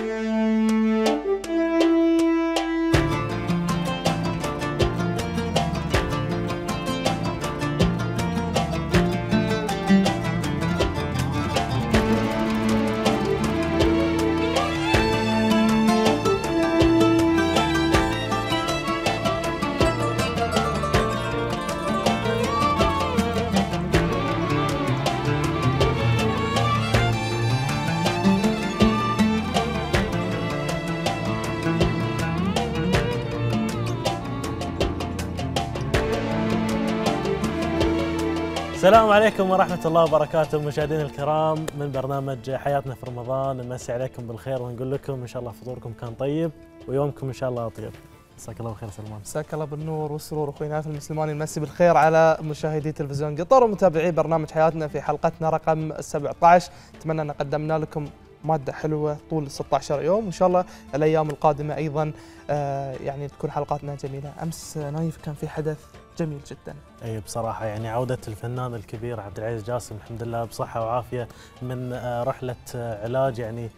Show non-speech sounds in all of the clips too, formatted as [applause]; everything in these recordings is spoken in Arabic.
Música hum. السلام عليكم ورحمة الله وبركاته مشاهدينا الكرام من برنامج حياتنا في رمضان نمسي عليكم بالخير ونقول لكم إن شاء الله فطوركم كان طيب ويومكم إن شاء الله طيب مساك الله بالخير سلمان مساك الله بالنور والسرور اخوي نايف المسلماني نمسي بالخير على مشاهدي تلفزيون قطر ومتابعي برنامج حياتنا في حلقتنا رقم 17 اتمنى ان قدمنا لكم ماده حلوه طول 16 يوم وان شاء الله الايام القادمه ايضا آه يعني تكون حلقاتنا جميله امس نايف كان في حدث جميل جدا اي بصراحه يعني عوده الفنان الكبير عبد العزيز جاسم الحمد لله بصحه وعافيه من آه، رحله آه، علاج يعني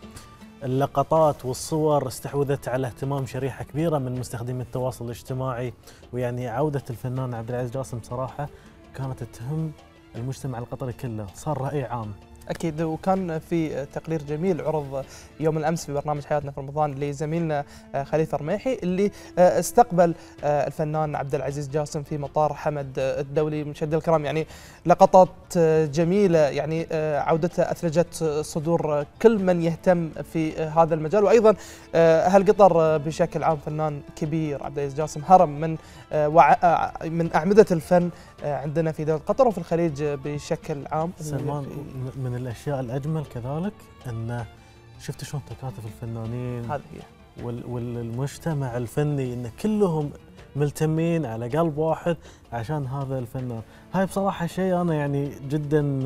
اللقطات والصور استحوذت على اهتمام شريحة كبيرة من مستخدمي التواصل الاجتماعي ويعني عودة الفنان عبد العزيز جاسم صراحة كانت تهم المجتمع القطري كله صار رأي عام اكيد وكان في تقرير جميل عرض يوم الامس في برنامج حياتنا في رمضان لزميلنا آه، خليفه رميحي اللي آه، استقبل آه، الفنان عبد العزيز جاسم في مطار حمد الدولي مشد الكرام يعني لقطات لقاءات جميلة يعني آه، عودتها أثلجت صدور كل من يهتم في هذا المجال وأيضا آه، أهل قطر بشكل عام فنان كبير عبد العزيز جاسم هرم من آه، من أعمدة الفن عندنا في دولة قطر وفي الخليج بشكل عام سلمان من الأشياء الأجمل كذلك أنه شفت شلون تكاتف الفنانين هذه هي والمجتمع الفني ان كلهم ملتمين على قلب واحد عشان هذا الفنان هاي بصراحه شيء انا يعني جدا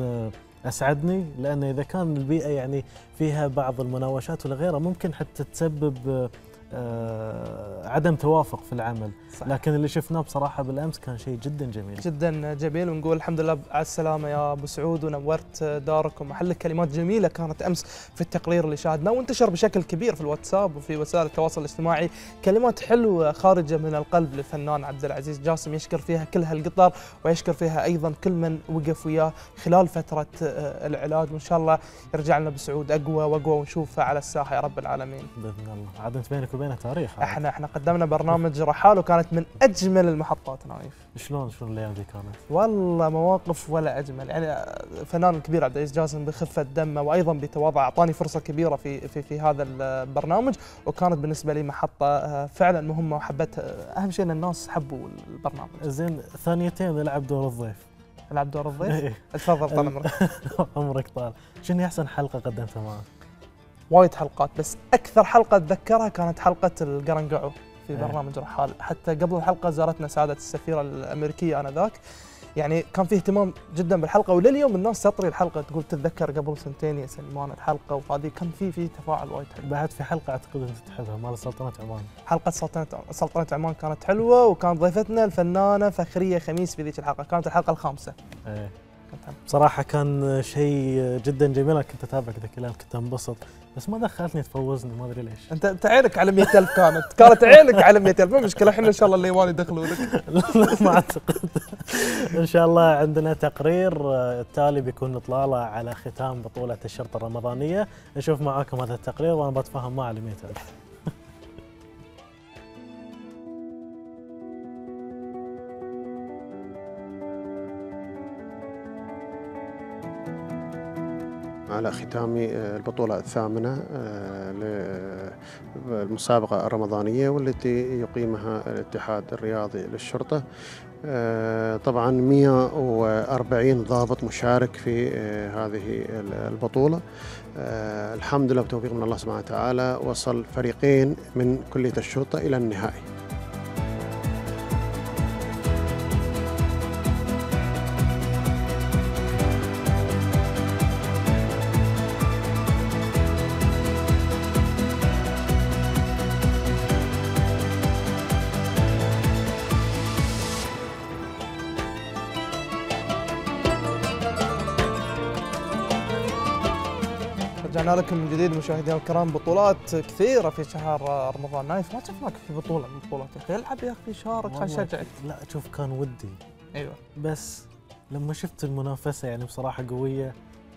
اسعدني لانه اذا كان البيئه يعني فيها بعض المناوشات ولا ممكن حتى تسبب آه، عدم توافق في العمل صح. لكن اللي شفناه بصراحه بالامس كان شيء جدا جميل جدا جميل ونقول الحمد لله على السلامه يا ابو سعود ونورت داركم محلك كلمات جميله كانت امس في التقرير اللي شاهدناه وانتشر بشكل كبير في الواتساب وفي وسائل التواصل الاجتماعي كلمات حلوه خارجه من القلب للفنان عبد العزيز جاسم يشكر فيها كل هالقطار ويشكر فيها ايضا كل من وقف وياه خلال فتره آه، العلاج وان شاء الله يرجع لنا بسعود اقوى واقوى ونشوفه على الساحه يا رب العالمين باذن الله عاد انت بينك بينك تاريخ احنا احنا قدمنا برنامج رحال وكانت من اجمل المحطات نايف شلون شلون الايام ذي كانت؟ والله مواقف ولا اجمل يعني فنان الكبير عبد العزيز جاسم بخفه دمه وايضا بتواضع اعطاني فرصه كبيره في في في هذا البرنامج وكانت بالنسبه لي محطه آه، فعلا مهمه وحبتها آه، اهم شيء ان الناس حبوا البرنامج زين ثانيتين العب دور الضيف العب دور الضيف؟ إيه. تفضل طال عمرك [laughs] عمرك طال شنو احسن حلقه قدمتها معك؟ وايد حلقات بس اكثر حلقه اتذكرها كانت حلقه القرنقعو في إيه. برنامج رحال حتى قبل الحلقه زارتنا سعاده السفيره الامريكيه انذاك يعني كان في اهتمام جدا بالحلقه ولليوم الناس تطري الحلقه تقول تتذكر قبل سنتين يا سلمان الحلقه وهذه كان في في تفاعل وايد حلو بعد في حلقه اعتقد انت تحبها مال سلطنه عمان حلقه سلطنه سلطنه عمان كانت حلوه وكان ضيفتنا الفنانه فخريه خميس في ذيك الحلقه كانت الحلقه الخامسه ايه بصراحه كان شيء جدا جميل انا كنت اتابعك ذاك اليوم كنت انبسط بس ما دخلتني تفوزني ما ادري ليش انت انت عينك على 100000 كانت كانت عينك على 100000 مو مشكله احنا ان شاء الله الليوان يدخلوا لك [laughs] لا ما اعتقد ان شاء الله عندنا تقرير التالي بيكون اطلاله على ختام بطوله الشرطه الرمضانيه نشوف معاكم هذا التقرير وانا بتفاهم مع اللي 100000 على ختام آه، البطولة الثامنة آه، للمسابقة الرمضانية والتي يقيمها الاتحاد الرياضي للشرطة آه، طبعا 140 ضابط مشارك في هذه البطولة الحمد لله بتوفيق من الله سبحانه وتعالى وصل فريقين من كلية الشرطة إلى النهائي جديد مشاهدينا الكرام بطولات كثيره في شهر رمضان نايف ما شفناك في بطوله من بطولاتك العب يا اخي شارك عشان اشجعك لا شوف كان ودي ايوه بس لما شفت المنافسه يعني بصراحه قويه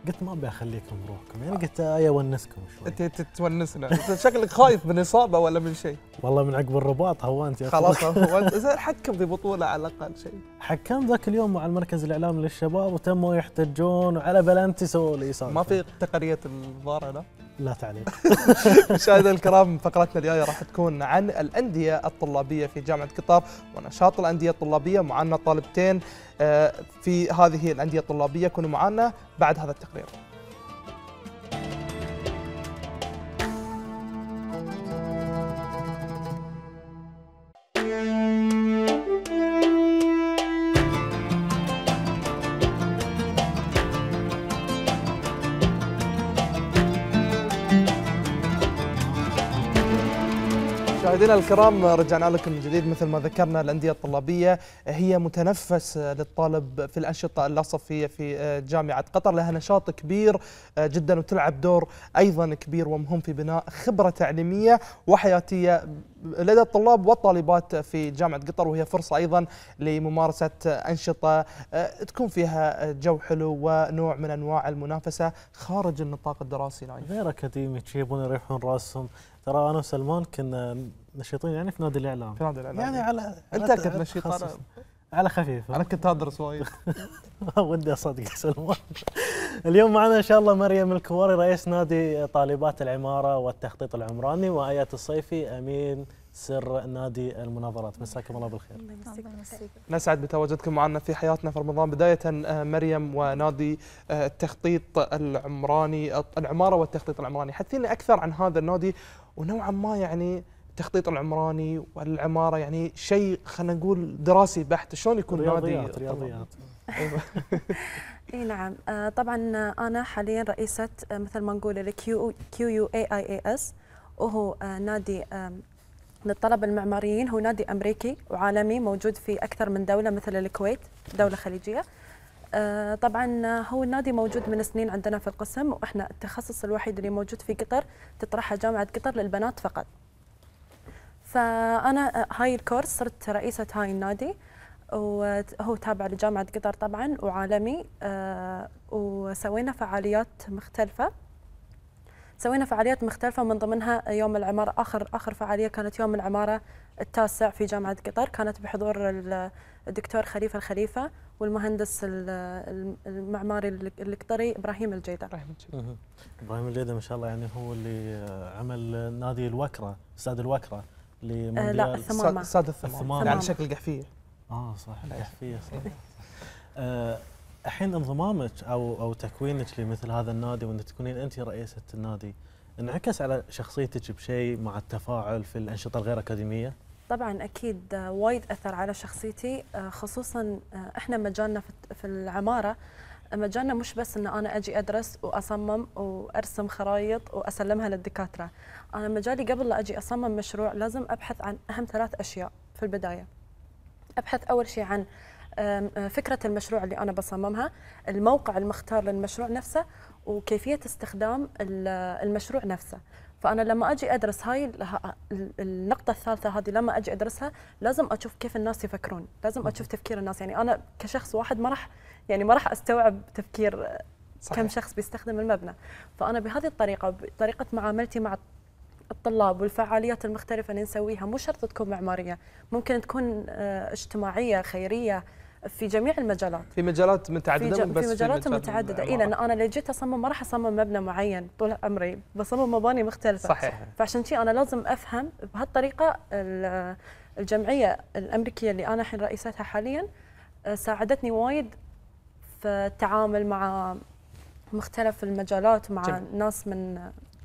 قلت ما ابي اخليكم روحكم يعني قلت آه، اي اونسكم شوي انت تونسنا شكلك خايف من اصابه ولا من شيء والله من عقب الرباط هونت يا خلاص هونت [laughs] حكم في بطوله على الاقل شيء حكم ذاك اليوم مع المركز الاعلامي للشباب وتموا يحتجون وعلى بلنتي سووا لي ما في تقنيه الفار لا لا تعليق [laughs] مشاهدينا الكرام فقرتنا الجايه راح تكون عن الانديه الطلابيه في جامعه قطر ونشاط الانديه الطلابيه معنا طالبتين آه، في هذه الانديه الطلابيه كونوا معنا بعد هذا التقرير مشاهدينا الكرام رجعنا لكم من جديد مثل ما ذكرنا الانديه الطلابيه هي متنفس للطالب في الانشطه اللاصفيه في جامعه قطر لها نشاط كبير جدا وتلعب دور ايضا كبير ومهم في بناء خبره تعليميه وحياتيه لدى الطلاب والطالبات في جامعة قطر وهي فرصة أيضا لممارسة أنشطة آه، تكون فيها جو حلو ونوع من أنواع المنافسة خارج النطاق الدراسي نايف غير أكاديمي يبون يريحون راسهم ترى أنا وسلمان كنا نشيطين يعني في نادي الإعلام في نادي الإعلام يعني على أنت كنت نشيط على خفيف انا كنت ادرس وايد [laughs] ودي اصدق [laughs] سلمان اليوم معنا ان شاء الله مريم الكواري رئيس نادي طالبات العماره والتخطيط العمراني وايات الصيفي امين سر نادي المناظرات مساكم الله بالخير نسعد بتواجدكم معنا في حياتنا في رمضان بداية آه، مريم ونادي آه، التخطيط العمراني العمارة والتخطيط العمراني حدثينا أكثر عن هذا النادي ونوعا ما يعني التخطيط العمراني والعماره يعني شيء خلينا نقول دراسي بحت شلون يكون رياضيات نادي رياضيات [laughs] اي نعم آه، طبعا انا حاليا رئيسه آه، مثل ما نقول الكيو كيو يو اي اي اي اس وهو آه، نادي للطلبة المعماريين هو نادي أمريكي وعالمي موجود في أكثر من دولة مثل الكويت دولة خليجية طبعا هو النادي موجود من سنين عندنا في القسم وإحنا التخصص الوحيد اللي موجود في قطر تطرحه جامعة قطر للبنات فقط فانا هاي الكورس صرت رئيسه هاي النادي وهو تابع لجامعه قطر طبعا وعالمي آه، وسوينا فعاليات مختلفه سوينا فعاليات مختلفة من ضمنها يوم العمارة آخر آخر فعالية كانت يوم العمارة التاسع في جامعة قطر كانت بحضور الدكتور خليفة الخليفة والمهندس المعماري القطري إبراهيم الجيدة إبراهيم الجيدة إبراهيم الجيدة ما شاء الله يعني هو اللي عمل نادي الوكرة استاد الوكرة لمونديال لا الثمامة صاد الثمامة على يعني شكل قحفية اه صح القحفية صح [laughs] آه، الحين انضمامك او او تكوينك لمثل هذا النادي وان تكونين انت رئيسه النادي انعكس على شخصيتك بشيء مع التفاعل في الانشطه الغير اكاديميه؟ طبعا اكيد آه، وايد اثر على شخصيتي آه، خصوصا احنا مجالنا في العماره مجالنا مش بس ان انا اجي ادرس واصمم وارسم خرايط واسلمها للدكاتره انا مجالي قبل لا اجي اصمم مشروع لازم ابحث عن اهم ثلاث اشياء في البدايه ابحث اول شيء عن فكره المشروع اللي انا بصممها الموقع المختار للمشروع نفسه وكيفيه استخدام المشروع نفسه فانا لما اجي ادرس هاي النقطه الثالثه هذه لما اجي ادرسها لازم اشوف كيف الناس يفكرون لازم اشوف تفكير الناس يعني انا كشخص واحد ما راح يعني ما راح استوعب تفكير صحيح. كم شخص بيستخدم المبنى فانا بهذه الطريقه بطريقه معاملتي مع الطلاب والفعاليات المختلفه اللي نسويها مو شرط تكون معماريه ممكن تكون آه، اجتماعيه خيريه في جميع المجالات في مجالات متعدده في, ج... بس في مجالات في متعدده اي لان انا اللي جيت اصمم ما راح اصمم مبنى معين طول عمري بصمم مباني مختلفه صحيح فعشان شي انا لازم افهم بهالطريقه الجمعيه الامريكيه اللي انا الحين رئيستها حاليا آه، ساعدتني وايد في التعامل مع مختلف المجالات مع جميل. ناس من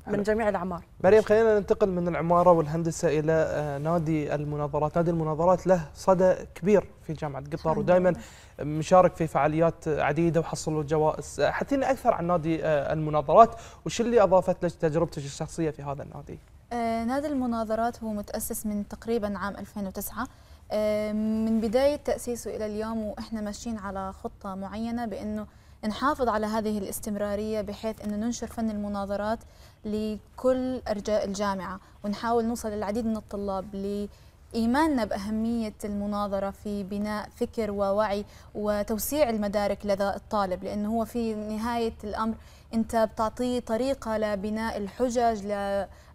من جميع الاعمار. مريم خلينا ننتقل من العماره والهندسه الى آه، نادي المناظرات، نادي المناظرات له صدى كبير في جامعه قطر ودائما مشارك في فعاليات عديده وحصلوا جوائز، حكينا اكثر عن نادي آه، المناظرات وش اللي اضافت لك تجربتك الشخصيه في هذا النادي؟ آه، نادي المناظرات هو متأسس من تقريبا عام 2009 من بداية تأسيسه إلى اليوم وإحنا ماشيين على خطة معينة بأنه نحافظ على هذه الاستمرارية بحيث أنه ننشر فن المناظرات لكل أرجاء الجامعة ونحاول نوصل للعديد من الطلاب لإيماننا بأهمية المناظرة في بناء فكر ووعي وتوسيع المدارك لدى الطالب لأنه هو في نهاية الأمر أنت بتعطيه طريقة لبناء الحجج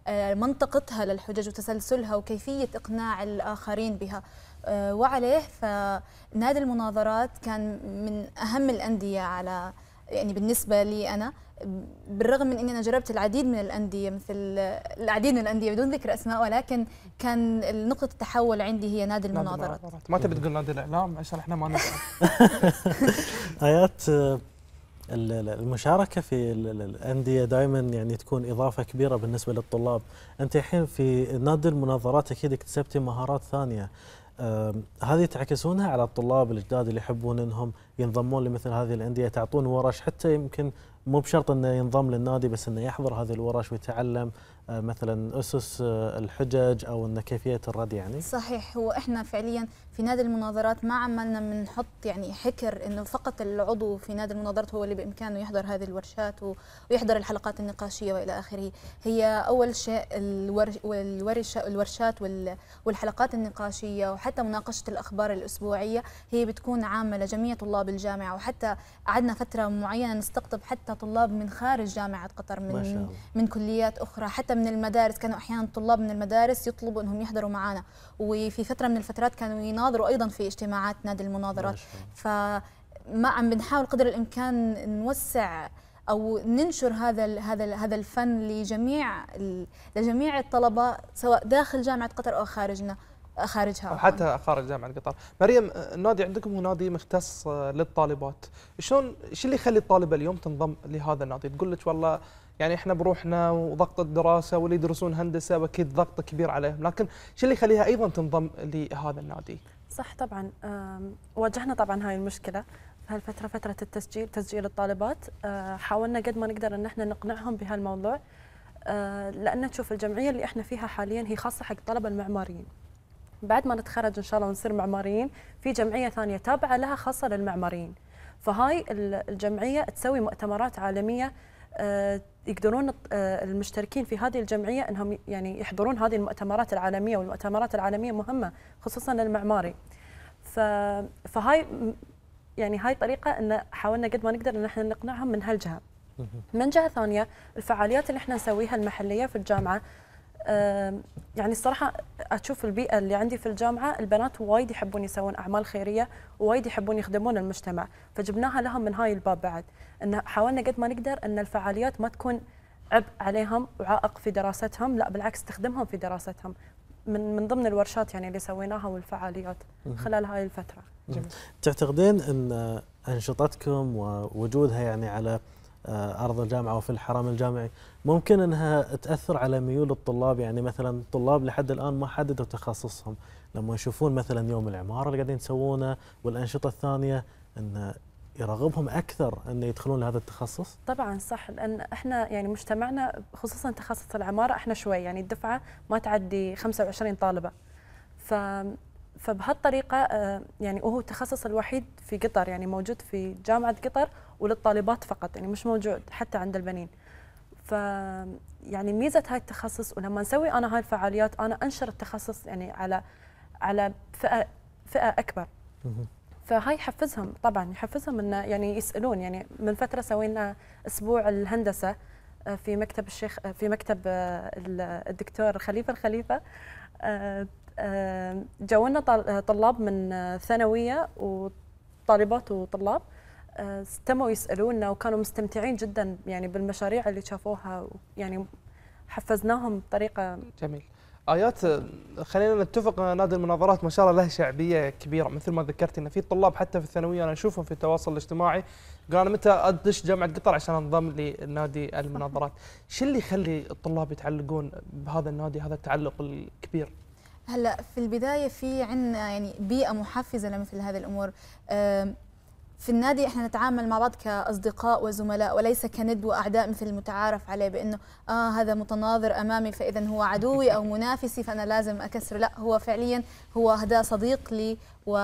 آه، منطقتها للحجج وتسلسلها وكيفية إقناع الآخرين بها آه، وعليه فنادي المناظرات كان من أهم الأندية على يعني بالنسبة لي أنا بالرغم من اني انا جربت العديد من الانديه مثل العديد من الانديه بدون ذكر اسماء ولكن كان نقطه التحول عندي هي نادي المناظرات ما تبي تقول نادي الاعلام عشان احنا ما نسال [laughs] ايات آه، المشاركة في الأندية دائما يعني تكون إضافة كبيرة بالنسبة للطلاب أنت الحين في نادي المناظرات أكيد اكتسبتي مهارات ثانية هذه تعكسونها على الطلاب الجداد اللي يحبون انهم ينضمون لمثل هذه الانديه تعطون ورش حتى يمكن مو بشرط انه ينضم للنادي بس انه يحضر هذه الورش ويتعلم أه، مثلا اسس أه، الحجج او انه كيفيه الرد يعني. صحيح هو احنا فعليا في نادي المناظرات ما عملنا بنحط يعني حكر انه فقط العضو في نادي المناظرات هو اللي بامكانه يحضر هذه الورشات ويحضر الحلقات النقاشيه والى اخره هي اول شيء الورش الورشات والحلقات النقاشيه وحتى مناقشه الاخبار الاسبوعيه هي بتكون عامه لجميع طلاب الجامعه وحتى قعدنا فتره معينه نستقطب حتى طلاب من خارج جامعه قطر من ما شاء الله. من كليات اخرى حتى من المدارس كانوا احيانا طلاب من المدارس يطلبوا انهم يحضروا معنا وفي فتره من الفترات كانوا يناظروا بنحاضره ايضا في اجتماعات نادي المناظرات فما عم بنحاول قدر الامكان نوسع او ننشر هذا هذا هذا الفن لجميع لجميع الطلبه سواء داخل جامعه قطر او خارجنا خارجها او حتى خارج جامعه قطر مريم النادي عندكم هو نادي مختص للطالبات شلون ايش اللي يخلي الطالبه اليوم تنضم لهذا النادي تقول لك والله يعني احنا بروحنا وضغط الدراسه واللي يدرسون هندسه واكيد ضغط كبير عليهم لكن ايش اللي يخليها ايضا تنضم لهذا النادي صح طبعا واجهنا طبعا هاي المشكله هالفتره فتره التسجيل تسجيل الطالبات آه، حاولنا قد ما نقدر ان احنا نقنعهم بهالموضوع آه، لان تشوف الجمعيه اللي احنا فيها حاليا هي خاصه حق الطلبه المعماريين بعد ما نتخرج ان شاء الله ونصير معماريين في جمعيه ثانيه تابعه لها خاصه للمعماريين فهاي الجمعيه تسوي مؤتمرات عالميه آه، يقدرون آه، المشتركين في هذه الجمعيه انهم يعني يحضرون هذه المؤتمرات العالميه والمؤتمرات العالميه مهمه خصوصا المعماري فهاي يعني هاي طريقه ان حاولنا قد ما نقدر ان احنا نقنعهم من هالجهه من جهه ثانيه الفعاليات اللي احنا نسويها المحليه في الجامعه آه، يعني الصراحه اشوف البيئه اللي عندي في الجامعه البنات وايد يحبون يسوون اعمال خيريه وايد يحبون يخدمون المجتمع فجبناها لهم من هاي الباب بعد ان حاولنا قد ما نقدر ان الفعاليات ما تكون عبء عليهم وعائق في دراستهم لا بالعكس تخدمهم في دراستهم من من ضمن الورشات يعني اللي سويناها والفعاليات خلال هاي الفتره جميل. تعتقدين ان انشطتكم ووجودها يعني على آه، ارض الجامعه وفي الحرم الجامعي ممكن انها تاثر على ميول الطلاب يعني مثلا الطلاب لحد الان ما حددوا تخصصهم لما يشوفون مثلا يوم العماره اللي قاعدين تسوونه والانشطه الثانيه ان يرغبهم اكثر ان يدخلون لهذا التخصص؟ طبعا صح لان احنا يعني مجتمعنا خصوصا تخصص العماره احنا شوي يعني الدفعه ما تعدي 25 طالبه. ف فبهالطريقه آه، يعني وهو التخصص الوحيد في قطر يعني موجود في جامعه قطر وللطالبات فقط يعني مش موجود حتى عند البنين. ف يعني ميزه هاي التخصص ولما نسوي انا هاي الفعاليات انا انشر التخصص يعني على على فئه فئه اكبر. فهاي يحفزهم طبعا يحفزهم انه يعني يسالون يعني من فتره سوينا اسبوع الهندسه آه، في مكتب الشيخ آه، في مكتب آه، الدكتور خليفه الخليفه جونا طلاب من ثانويه وطالبات وطلاب استموا يسالونا وكانوا مستمتعين جدا يعني بالمشاريع اللي شافوها يعني حفزناهم بطريقه جميل ايات خلينا نتفق ان نادي المناظرات ما شاء الله له شعبيه كبيره مثل ما ذكرت ان في طلاب حتى في الثانويه انا اشوفهم في التواصل الاجتماعي قال متى ادش جامعه قطر عشان انضم لنادي المناظرات [laughs] شو اللي يخلي الطلاب يتعلقون بهذا النادي هذا التعلق الكبير هلا في البدايه في عندنا يعني بيئه محفزه لمثل هذه الامور في النادي احنا نتعامل مع بعض كاصدقاء وزملاء وليس كند واعداء مثل المتعارف عليه بانه اه هذا متناظر امامي فاذا هو عدوي او منافسي فانا لازم اكسره لا هو فعليا هو هذا صديق لي و...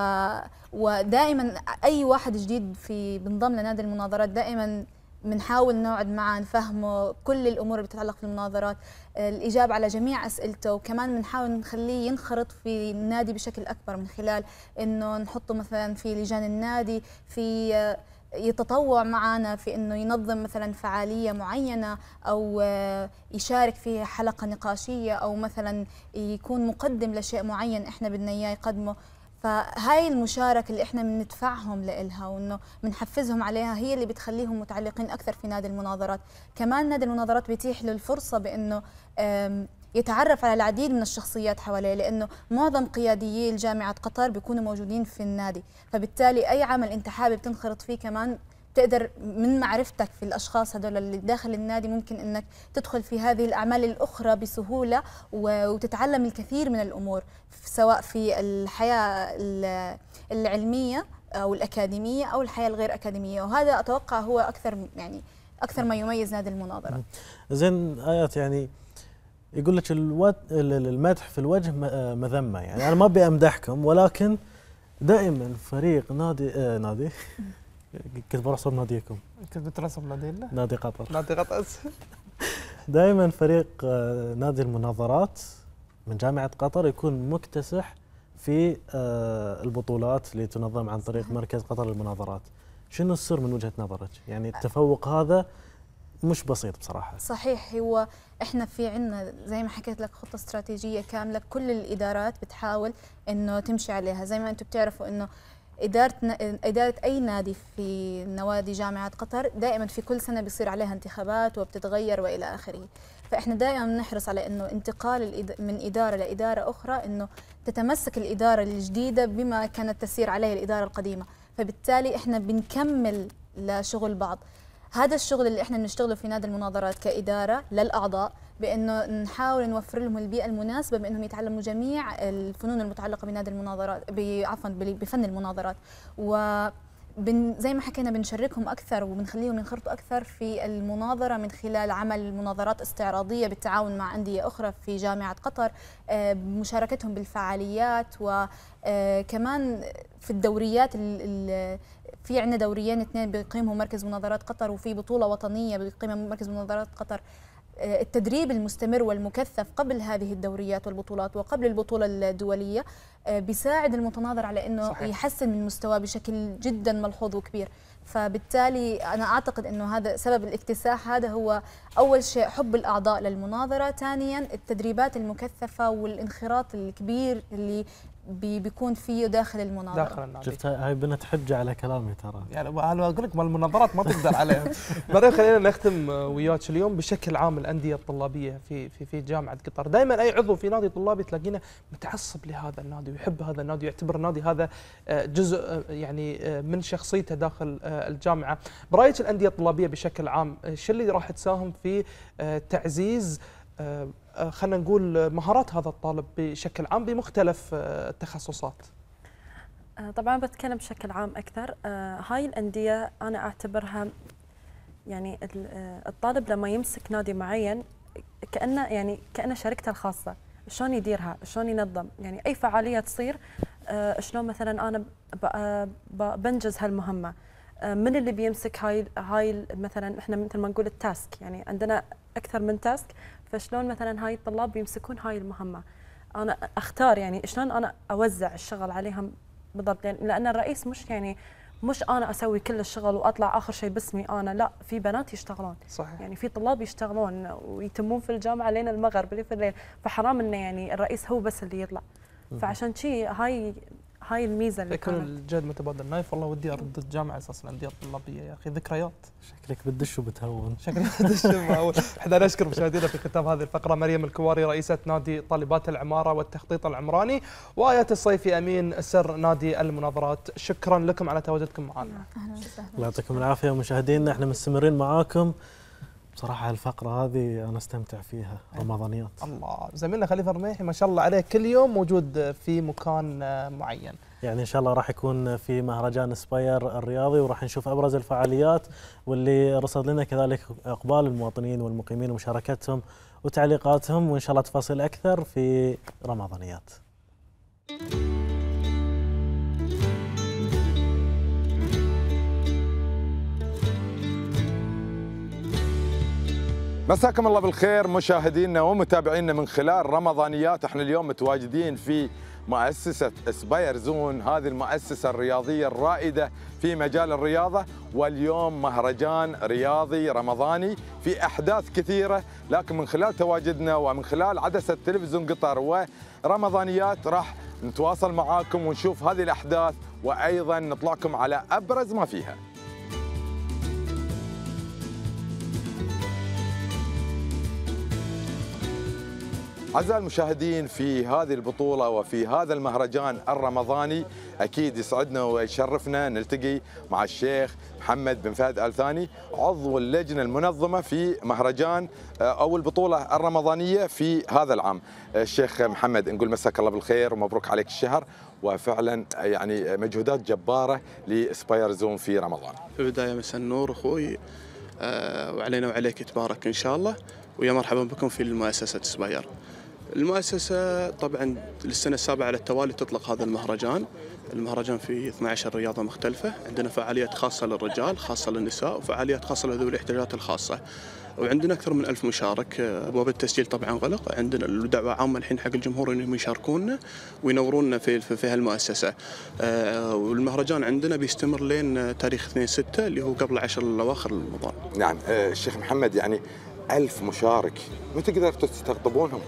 ودائما اي واحد جديد في بنضم لنادي المناظرات دائما بنحاول نقعد معه نفهمه كل الامور اللي بتتعلق في المناظرات الاجابه على جميع اسئلته وكمان بنحاول نخليه ينخرط في النادي بشكل اكبر من خلال انه نحطه مثلا في لجان النادي في يتطوع معنا في انه ينظم مثلا فعاليه معينه او يشارك في حلقه نقاشيه او مثلا يكون مقدم لشيء معين احنا بدنا اياه يقدمه فهاي المشاركة اللي احنا بندفعهم لها وانه بنحفزهم عليها هي اللي بتخليهم متعلقين أكثر في نادي المناظرات، كمان نادي المناظرات بيتيح له الفرصة بأنه يتعرف على العديد من الشخصيات حواليه لأنه معظم قياديي جامعة قطر بيكونوا موجودين في النادي، فبالتالي أي عمل أنت حابب تنخرط فيه كمان تقدر من معرفتك في الاشخاص هذول اللي داخل النادي ممكن انك تدخل في هذه الاعمال الاخرى بسهوله وتتعلم الكثير من الامور سواء في الحياه العلميه او الاكاديميه او الحياه الغير اكاديميه وهذا اتوقع هو اكثر يعني اكثر ما يميز نادي المناظره زين ايات يعني يقول لك المدح في الوجه آه، مذمه يعني انا ما ابي امدحكم ولكن دائما فريق نادي آه نادي كتبوا راسهم ناديكم كتبت راسهم نادي الله نادي قطر نادي قطر دائما فريق آه، نادي المناظرات من جامعه قطر يكون مكتسح في آه، البطولات اللي تنظم عن طريق مركز قطر للمناظرات شنو السر من وجهه نظرك يعني التفوق هذا مش بسيط بصراحة صحيح هو احنا في عندنا زي ما حكيت لك خطة استراتيجية كاملة كل الإدارات بتحاول انه تمشي عليها زي ما انتم بتعرفوا انه إدارة إدارة أي نادي في نوادي جامعة قطر دائما في كل سنة بيصير عليها انتخابات وبتتغير وإلى آخره فإحنا دائما نحرص على أنه انتقال من إدارة لإدارة أخرى أنه تتمسك الإدارة الجديدة بما كانت تسير عليه الإدارة القديمة فبالتالي إحنا بنكمل لشغل بعض هذا الشغل اللي إحنا بنشتغله في نادي المناظرات كإدارة للأعضاء بانه نحاول نوفر لهم البيئه المناسبه بانهم يتعلموا جميع الفنون المتعلقه بنادي المناظرات عفوا بفن المناظرات و بن زي ما حكينا بنشركهم اكثر وبنخليهم ينخرطوا اكثر في المناظره من خلال عمل مناظرات استعراضيه بالتعاون مع انديه اخرى في جامعه قطر آه، مشاركتهم بالفعاليات وكمان آه، في الدوريات في عندنا دوريين اثنين بيقيمهم مركز مناظرات قطر وفي بطوله وطنيه بيقيمها مركز مناظرات قطر آه، التدريب المستمر والمكثف قبل هذه الدوريات والبطولات وقبل البطولة الدولية آه، بيساعد المتناظر على أنه صحيح. يحسن من مستواه بشكل جدا ملحوظ وكبير فبالتالي أنا أعتقد أنه هذا سبب الاكتساح هذا هو أول شيء حب الأعضاء للمناظرة ثانيا التدريبات المكثفة والانخراط الكبير اللي بيكون فيه داخل المناظره داخل المناظرة. شفت هاي بنت حجه على كلامي ترى يعني انا اقول لك ما المناظرات ما تقدر عليها [laughs] بعدين خلينا نختم آه، وياك اليوم بشكل عام الانديه الطلابيه في في في جامعه قطر دائما اي عضو في نادي طلابي تلاقينا متعصب لهذا النادي ويحب هذا النادي ويعتبر النادي هذا آه، جزء آه، يعني من شخصيته داخل الجامعه برايك الانديه الطلابيه بشكل عام شو اللي راح تساهم في تعزيز آه، خلينا نقول مهارات هذا الطالب بشكل عام بمختلف آه، التخصصات آه، طبعا بتكلم بشكل عام اكثر هاي الانديه انا اعتبرها يعني الطالب لما يمسك نادي معين كانه يعني كانه شركته الخاصه شلون يديرها شلون ينظم يعني اي فعاليه تصير شلون مثلا انا بنجز هالمهمه من اللي بيمسك هاي هاي مثلا احنا مثل ما نقول التاسك يعني عندنا اكثر من تاسك فشلون مثلا هاي الطلاب بيمسكون هاي المهمه انا اختار يعني شلون انا اوزع الشغل عليهم بالضبط يعني لان الرئيس مش يعني مش انا اسوي كل الشغل واطلع اخر شيء باسمي انا لا في بنات يشتغلون صحيح. يعني في طلاب يشتغلون ويتمون في الجامعه لين المغرب اللي في الليل فحرام انه يعني الرئيس هو بس اللي يطلع فعشان شيء هاي هاي الميزه اللي يكون الجهد متبادل نايف والله ودي ارد الجامعه اساسا الانديه الطلابيه يا اخي ذكريات شكلك بتدش وبتهون شكلك بتدش وبتهون احنا نشكر مشاهدينا في ختام هذه الفقره مريم الكواري رئيسه نادي طالبات العماره والتخطيط العمراني وايات الصيفي امين سر نادي المناظرات شكرا لكم على تواجدكم معنا الله يعطيكم العافيه مشاهدينا احنا مستمرين معاكم بصراحة الفقرة هذه أنا استمتع فيها إيه. رمضانيات الله زميلنا خليفة الرميحي ما شاء الله عليه كل يوم موجود في مكان آه، معين يعني إن شاء الله راح يكون في مهرجان سباير الرياضي وراح نشوف أبرز الفعاليات واللي رصد لنا كذلك إقبال المواطنين والمقيمين ومشاركتهم وتعليقاتهم وإن شاء الله تفاصيل أكثر في رمضانيات مساكم الله بالخير مشاهدينا ومتابعينا من خلال رمضانيات احنا اليوم متواجدين في مؤسسة اسباير زون هذه المؤسسة الرياضية الرائدة في مجال الرياضة واليوم مهرجان رياضي رمضاني في أحداث كثيرة لكن من خلال تواجدنا ومن خلال عدسة تلفزيون قطر ورمضانيات راح نتواصل معاكم ونشوف هذه الأحداث وأيضا نطلعكم على أبرز ما فيها أعزائي المشاهدين في هذه البطولة وفي هذا المهرجان الرمضاني أكيد يسعدنا ويشرفنا نلتقي مع الشيخ محمد بن فهد آل ثاني عضو اللجنة المنظمة في مهرجان آه، أو البطولة الرمضانية في هذا العام آه، الشيخ محمد نقول مساك الله بالخير ومبروك عليك الشهر وفعلا آه، يعني مجهودات جبارة لسباير زون في رمضان في البداية مساء النور أخوي وعلينا وعليك تبارك إن شاء الله ويا مرحبا بكم في مؤسسة سباير المؤسسة طبعا للسنة السابعة على التوالي تطلق هذا المهرجان المهرجان في 12 رياضة مختلفة عندنا فعاليات خاصة للرجال خاصة للنساء وفعاليات خاصة لذوي الاحتياجات الخاصة وعندنا أكثر من ألف مشارك أبواب التسجيل طبعا غلق عندنا الدعوة عامة الحين حق الجمهور أنهم يشاركونا وينورونا في في هالمؤسسة آه، والمهرجان عندنا بيستمر لين تاريخ 2 6 اللي هو قبل عشر الأواخر رمضان نعم آه، الشيخ محمد يعني ألف مشارك متى قدرتوا تستقطبونهم؟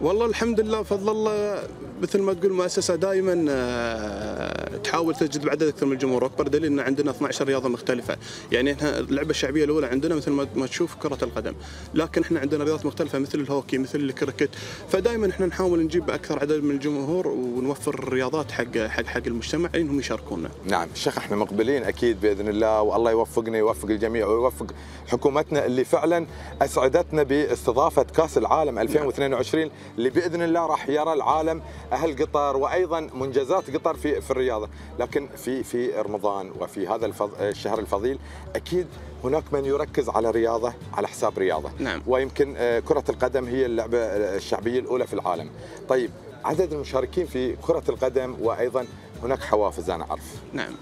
والله الحمد لله فضل الله مثل ما تقول المؤسسه دائما آه، تحاول تجذب عدد اكثر من الجمهور اكبر دليل ان عندنا 12 رياضه مختلفه يعني احنا اللعبه الشعبيه الاولى عندنا مثل ما تشوف كره القدم لكن احنا عندنا رياضات مختلفه مثل الهوكي مثل الكريكت فدائما احنا نحاول نجيب اكثر عدد من الجمهور ونوفر الرياضات حق حق حق المجتمع انهم يشاركونا نعم الشيخ احنا مقبلين اكيد باذن الله والله يوفقنا يوفق الجميع ويوفق حكومتنا اللي فعلا اسعدتنا باستضافه كاس العالم 2022 نعم. اللي باذن الله راح يرى العالم اهل قطر وايضا منجزات قطر في في الرياضه، لكن في في رمضان وفي هذا الشهر الفضيل اكيد هناك من يركز على رياضه على حساب رياضه نعم. ويمكن آه، كره القدم هي اللعبه آه، الشعبيه الاولى في العالم. طيب عدد المشاركين في كره القدم وايضا هناك حوافز انا اعرف. نعم.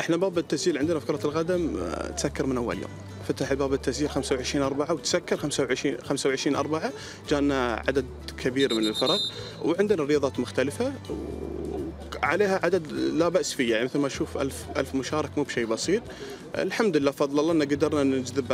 احنا باب التسجيل عندنا في كره القدم آه، تسكر من اول يوم. فتح باب التسجيل 25 4 وتسكر 25 25 4 جانا عدد كبير من الفرق وعندنا رياضات مختلفه وعليها عدد لا باس فيه يعني مثل ما اشوف 1000 1000 مشارك مو بشيء بسيط الحمد لله فضل الله ان قدرنا نجذب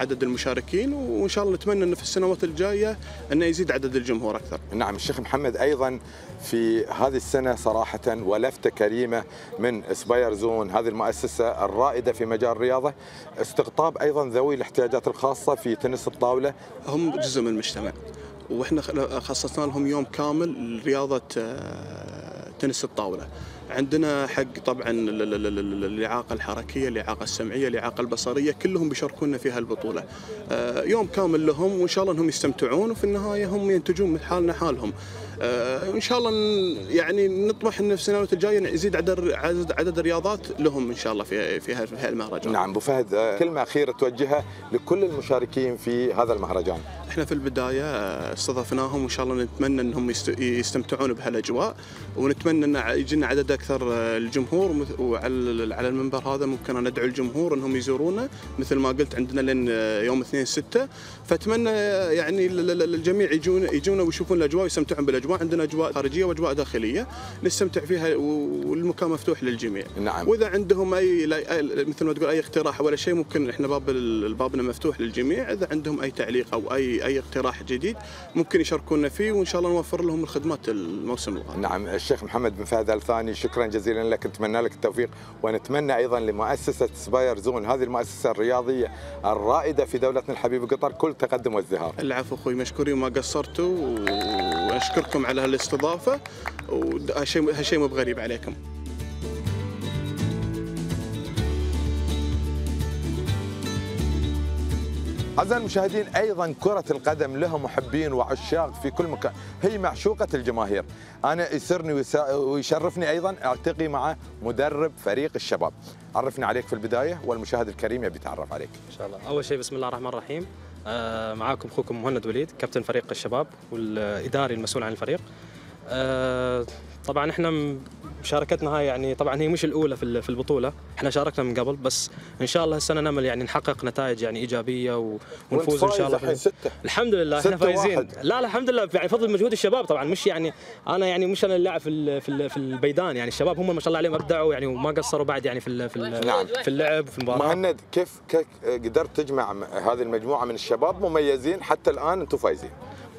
عدد المشاركين وان شاء الله نتمنى انه في السنوات الجايه انه يزيد عدد الجمهور اكثر. نعم الشيخ محمد ايضا في هذه السنه صراحه ولفته كريمه من سباير زون هذه المؤسسه الرائده في مجال الرياضه استقطاب ايضا ذوي الاحتياجات الخاصه في تنس الطاوله. هم جزء من المجتمع واحنا خصصنا لهم يوم كامل لرياضه آه، تنس الطاوله. عندنا حق طبعا الاعاقه الحركيه، الاعاقه السمعيه، الاعاقه البصريه، كلهم بيشاركونا في هالبطوله. آه، يوم كامل لهم وان شاء الله انهم يستمتعون وفي النهايه هم ينتجون من حالنا حالهم. آه، ان شاء الله يعني نطمح ان في السنوات الجايه نزيد عدد عدد الرياضات لهم ان شاء الله في في هالمهرجان. نعم ابو فهد آه، كلمه اخيره توجهها لكل المشاركين في هذا المهرجان. احنا في البدايه استضفناهم وان شاء الله نتمنى انهم يستمتعون بهالاجواء ونتمنى ان يجينا عدد اكثر الجمهور وعلى على المنبر هذا ممكن ندعو الجمهور انهم يزورونا مثل ما قلت عندنا لين يوم 2 6 فاتمنى يعني الجميع يجون يجونا ويشوفون الاجواء ويستمتعون بالاجواء عندنا اجواء خارجيه واجواء داخليه نستمتع فيها والمكان مفتوح للجميع نعم. واذا عندهم اي مثل ما تقول اي اقتراح ولا شيء ممكن احنا باب بابنا مفتوح للجميع اذا عندهم اي تعليق او اي اي اقتراح جديد ممكن يشاركونا فيه وان شاء الله نوفر لهم الخدمات الموسم القادم. نعم الشيخ محمد بن فهد الثاني شكرا جزيلا لك نتمنى لك التوفيق ونتمنى ايضا لمؤسسه سباير زون هذه المؤسسه الرياضيه الرائده في دولتنا الحبيب قطر كل تقدم وازدهار. العفو اخوي مشكورين وما قصرتوا واشكركم على هالاستضافه وهالشيء هالشيء مو بغريب عليكم. أعزائي المشاهدين أيضا كرة القدم لها محبين وعشاق في كل مكان هي معشوقة الجماهير أنا يسرني ويشرفني أيضا ألتقي مع مدرب فريق الشباب عرفنا عليك في البداية والمشاهد الكريم يبي يتعرف عليك إن شاء الله أول شيء بسم الله الرحمن الرحيم آه، معاكم أخوكم مهند وليد كابتن فريق الشباب والإداري المسؤول عن الفريق آه، طبعا احنا مشاركتنا هاي يعني طبعا هي مش الاولى في في البطوله احنا شاركنا من قبل بس ان شاء الله السنه نمل يعني نحقق نتائج يعني ايجابيه ونفوز ان شاء الله ستة. الحمد لله ستة احنا فايزين واحد. لا الحمد لله يعني بفضل مجهود الشباب طبعا مش يعني انا يعني مش انا اللاعب في في البيدان يعني الشباب هم ما شاء الله عليهم ابدعوا يعني وما قصروا بعد يعني في في نعم. في اللعب في المباراه مهند كيف قدرت تجمع هذه المجموعه من الشباب مميزين حتى الان انتم فايزين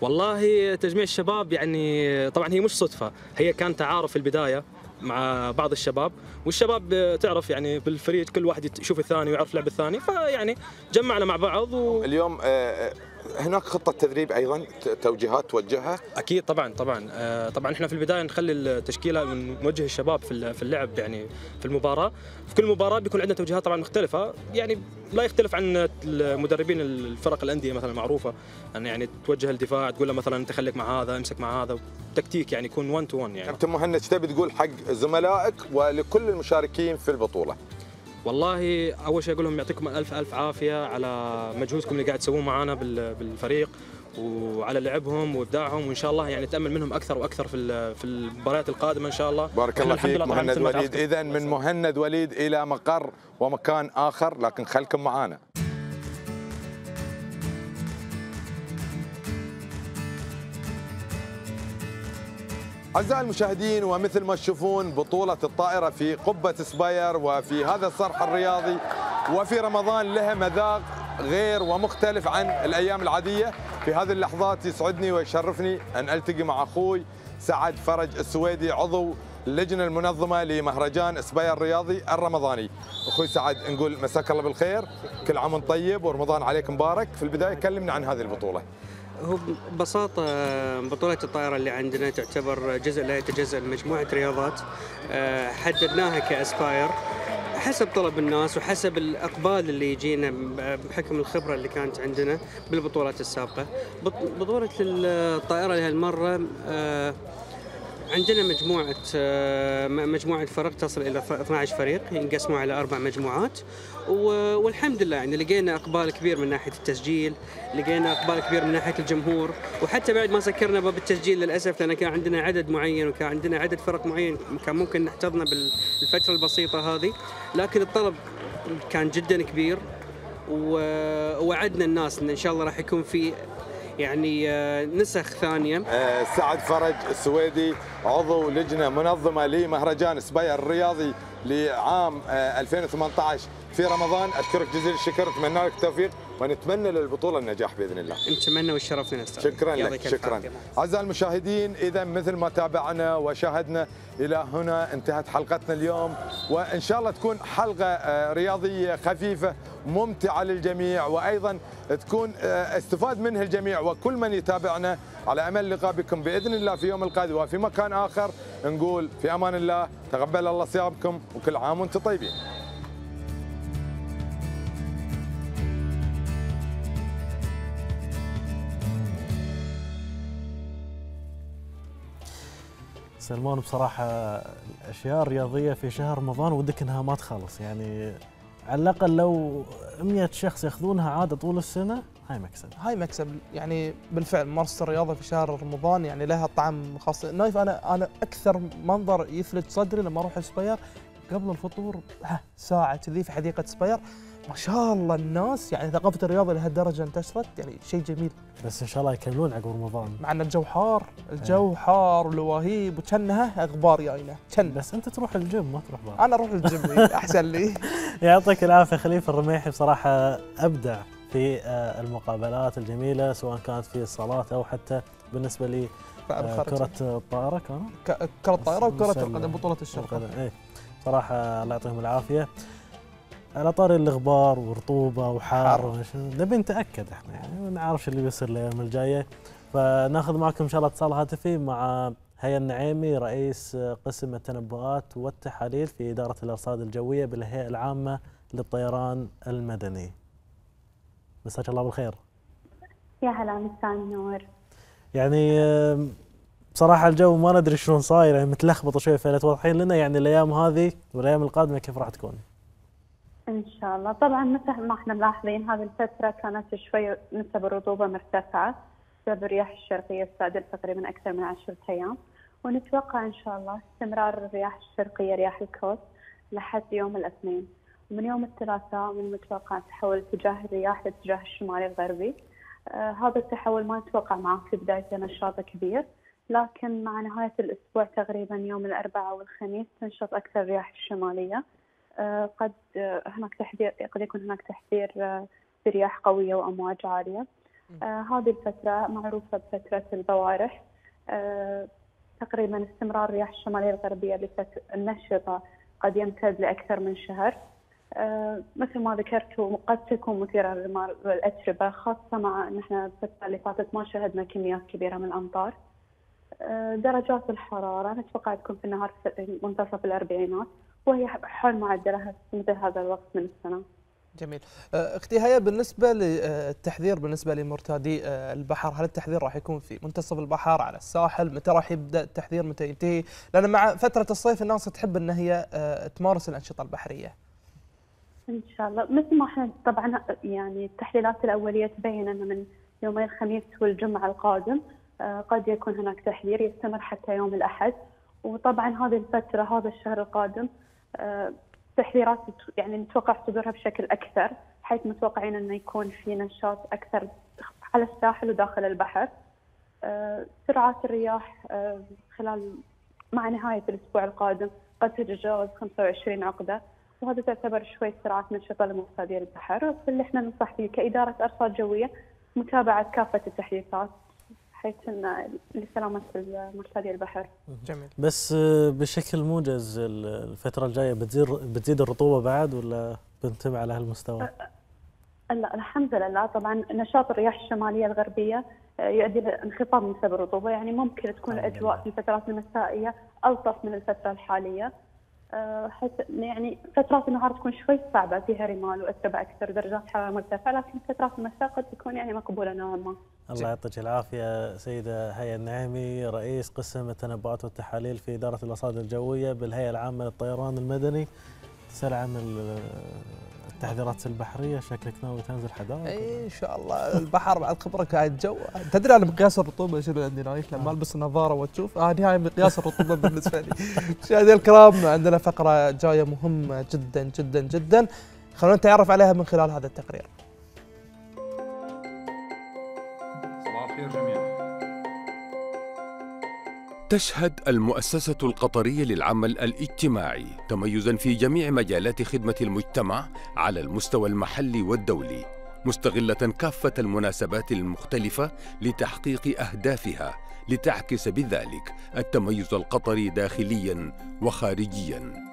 والله تجميع الشباب يعني طبعا هي مش صدفه هي كان تعارف في البدايه مع بعض الشباب والشباب تعرف يعني بالفريق كل واحد يشوف الثاني ويعرف لعب الثاني فيعني جمعنا مع بعض و... اليوم آه، آه، هناك خطه تدريب ايضا توجيهات توجهها اكيد طبعا طبعا آه، طبعا احنا في البدايه نخلي التشكيله نوجه الشباب في في اللعب يعني في المباراه في كل مباراه بيكون عندنا توجيهات طبعا مختلفه يعني لا يختلف عن المدربين الفرق الانديه مثلا معروفه ان يعني توجه الدفاع تقول له مثلا انت خليك مع هذا امسك مع هذا تكتيك يعني يكون 1 تو 1 يعني كابتن مهند ايش تبي تقول حق زملائك ولكل المشاركين في البطوله؟ والله اول شيء اقول لهم يعطيكم الف الف عافيه على مجهودكم اللي قاعد تسووه معنا بالفريق وعلى لعبهم وابداعهم وان شاء الله يعني نتامل منهم اكثر واكثر في في المباريات القادمه ان شاء الله بارك الله فيك مهند وليد اذا من مهند وليد الى مقر ومكان اخر لكن خلكم معانا أعزائي المشاهدين ومثل ما تشوفون بطولة الطائرة في قبة سباير وفي هذا الصرح الرياضي وفي رمضان لها مذاق غير ومختلف عن الأيام العادية في هذه اللحظات يسعدني ويشرفني أن ألتقي مع أخوي سعد فرج السويدي عضو اللجنة المنظمة لمهرجان سباير الرياضي الرمضاني أخوي سعد نقول مساك الله بالخير كل عام طيب ورمضان عليك مبارك في البداية كلمنا عن هذه البطولة هو ببساطة بطولة الطائرة اللي عندنا تعتبر جزء لا يتجزأ من مجموعة رياضات آه، حددناها كأسباير حسب طلب الناس وحسب الاقبال اللي يجينا بحكم الخبره اللي كانت عندنا بالبطولات السابقه بطوله الطائره لهالمره آه، عندنا مجموعة آه، مجموعة فرق تصل إلى 12 فريق ينقسموا على أربع مجموعات والحمد لله يعني لقينا إقبال كبير من ناحية التسجيل لقينا إقبال كبير من ناحية الجمهور وحتى بعد ما سكرنا باب التسجيل للأسف لأن كان عندنا عدد معين وكان عندنا عدد فرق معين كان ممكن نحتضنه بالفترة البسيطة هذه لكن الطلب كان جدا كبير ووعدنا الناس ان ان شاء الله راح يكون في يعني آه، نسخ ثانيه. آه، سعد فرج السويدي عضو لجنه منظمه لمهرجان سبايا الرياضي لعام 2018 آه، في رمضان اشكرك جزيل الشكر اتمنى لك التوفيق ونتمنى للبطوله النجاح باذن الله. نتمنى والشرف لنا استاذ. شكرا لك شكرا. اعزائي المشاهدين اذا مثل ما تابعنا وشاهدنا الى هنا انتهت حلقتنا اليوم وان شاء الله تكون حلقه آه، رياضيه خفيفه ممتعه للجميع وايضا تكون آه، استفاد منها الجميع وكل من يتابعنا على امل لقاء بكم باذن الله في يوم القادم وفي مكان اخر نقول في امان الله تقبل الله صيامكم وكل عام وانتم طيبين. سلمان بصراحة الأشياء الرياضية في شهر رمضان ودك أنها ما تخلص يعني على الأقل لو 100 شخص ياخذونها عادة طول السنة هاي مكسب هاي مكسب يعني بالفعل ممارسة الرياضة في شهر رمضان يعني لها طعم خاص نايف أنا أنا أكثر منظر يثلج صدري لما أروح سباير قبل الفطور ساعة كذي في حديقة سباير ما شاء الله الناس يعني ثقافه الرياضه لهالدرجه انتشرت يعني شيء جميل بس ان شاء الله يكملون عقب رمضان مع ان الجو حار إيه. الجو حار ولواهيب وشنها اغبار جاينا كن بس انت تروح الجيم ما تروح بقى. انا اروح الجيم إيه، احسن لي [laughs] [laughs] يعطيك العافيه خليفه الرميحي بصراحه ابدع في آه، المقابلات الجميله سواء كانت في الصلاه او حتى بالنسبه لي آه، كرة الطائرة كانت كرة الطائرة وكرة القدم بطولة الشرق. ايه صراحة الله يعطيهم العافية. على طاري الغبار ورطوبه وحار نبي نتاكد احنا يعني ما شو اللي بيصير الايام الجايه فناخذ معكم ان شاء الله اتصال هاتفي مع هيا النعيمي رئيس قسم التنبؤات والتحاليل في اداره الارصاد الجويه بالهيئه العامه للطيران المدني. مساك الله بالخير. يا هلا مساء النور. يعني بصراحة الجو ما ندري شلون صاير يعني متلخبط شوي فلتوضحين لنا يعني الأيام هذه والأيام القادمة كيف راح تكون؟ ان شاء الله طبعا مثل ما احنا ملاحظين هذه الفتره كانت شوي نسب الرطوبه مرتفعه بسبب الرياح الشرقيه السادسه تقريبا اكثر من عشرة ايام ونتوقع ان شاء الله استمرار الرياح الشرقيه رياح الكوست لحد يوم الاثنين ومن يوم الثلاثاء من المتوقع تحول اتجاه الرياح لاتجاه الشمالي الغربي آه هذا التحول ما نتوقع معه في بدايته نشاط كبير لكن مع نهاية الأسبوع تقريبا يوم الأربعاء والخميس تنشط أكثر الرياح الشمالية قد هناك تحذير قد يكون هناك تحذير برياح آه، قوية وأمواج عالية آه، هذه الفترة معروفة بفترة البوارح آه، تقريبا استمرار الرياح الشمالية الغربية النشطة قد يمتد لأكثر من شهر مثل ما ذكرت قد تكون مثيرة للأتربة خاصة مع أن احنا الفترة اللي فاتت ما شهدنا كميات كبيرة من الأمطار درجات الحرارة نتوقع تكون في النهار في منتصف الأربعينات وهي حول معدلها في مثل هذا الوقت من السنة جميل أه، اختي هيا بالنسبه للتحذير أه، بالنسبه لمرتادي أه، البحر هل التحذير راح يكون في منتصف البحر على الساحل متى راح يبدا التحذير متى ينتهي لان مع فتره الصيف الناس تحب ان هي تمارس الانشطه البحريه ان شاء الله مثل ما احنا طبعا يعني التحليلات الاوليه تبين ان من يومي الخميس والجمعه القادم قد يكون هناك تحذير يستمر حتى يوم الاحد وطبعا هذه الفتره هذا الشهر القادم تحذيرات يعني نتوقع تدورها بشكل اكثر حيث متوقعين انه يكون في نشاط اكثر على الساحل وداخل البحر آه، سرعات الرياح آه، خلال مع نهاية الأسبوع القادم قد تتجاوز 25 عقدة وهذا تعتبر شوي سرعات نشطة لمصادير البحر واللي احنا ننصح فيه كإدارة أرصاد جوية متابعة كافة التحديثات حيث لسلامة مرتدي البحر جميل بس آه، بشكل موجز الفترة الجاية بتزيد بتزيد الرطوبة بعد ولا بنتم على هالمستوى؟ أه، أه، لا الحمد لله طبعا نشاط الرياح الشمالية الغربية يؤدي لانخفاض نسب الرطوبة يعني ممكن تكون الأجواء في الفترات المسائية ألطف من الفترة الحالية حيث يعني فترات النهار تكون شوي صعبه فيها رمال واتبع اكثر درجات حراره مرتفعه لكن فترات المساء قد تكون يعني مقبوله نوعا ما. الله يعطيك العافية سيدة هيا النعيمي رئيس قسم التنبؤات والتحاليل في إدارة المصادر الجوية بالهيئة العامة للطيران المدني تسأل عن التحذيرات البحرية شكلك ناوي تنزل حدائق اي ان شاء الله البحر بعد خبرك قاعد الجو تدري انا مقياس الرطوبة شنو عندي نايف لما آه. البس النظارة وتشوف آه هاي مقياس الرطوبة بالنسبة لي مشاهدينا [laughs] الكرام عندنا فقرة جاية مهمة جدا جدا جدا خلونا نتعرف عليها من خلال هذا التقرير تشهد المؤسسة القطرية للعمل الاجتماعي تميزا في جميع مجالات خدمة المجتمع على المستوى المحلي والدولي، مستغلة كافة المناسبات المختلفة لتحقيق أهدافها لتعكس بذلك التميز القطري داخليا وخارجيا.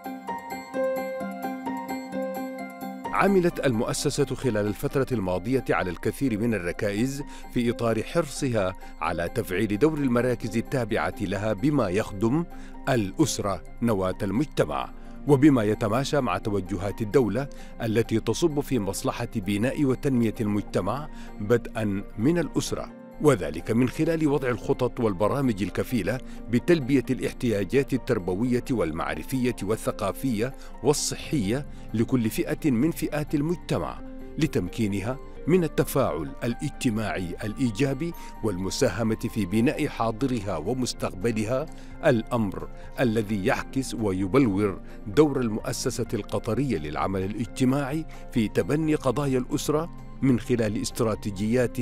عملت المؤسسة خلال الفترة الماضية على الكثير من الركائز في إطار حرصها على تفعيل دور المراكز التابعة لها بما يخدم الأسرة نواة المجتمع وبما يتماشى مع توجهات الدولة التي تصب في مصلحة بناء وتنمية المجتمع بدءا من الأسرة وذلك من خلال وضع الخطط والبرامج الكفيله بتلبيه الاحتياجات التربويه والمعرفيه والثقافيه والصحيه لكل فئه من فئات المجتمع لتمكينها من التفاعل الاجتماعي الايجابي والمساهمه في بناء حاضرها ومستقبلها الامر الذي يعكس ويبلور دور المؤسسه القطريه للعمل الاجتماعي في تبني قضايا الاسره من خلال استراتيجيات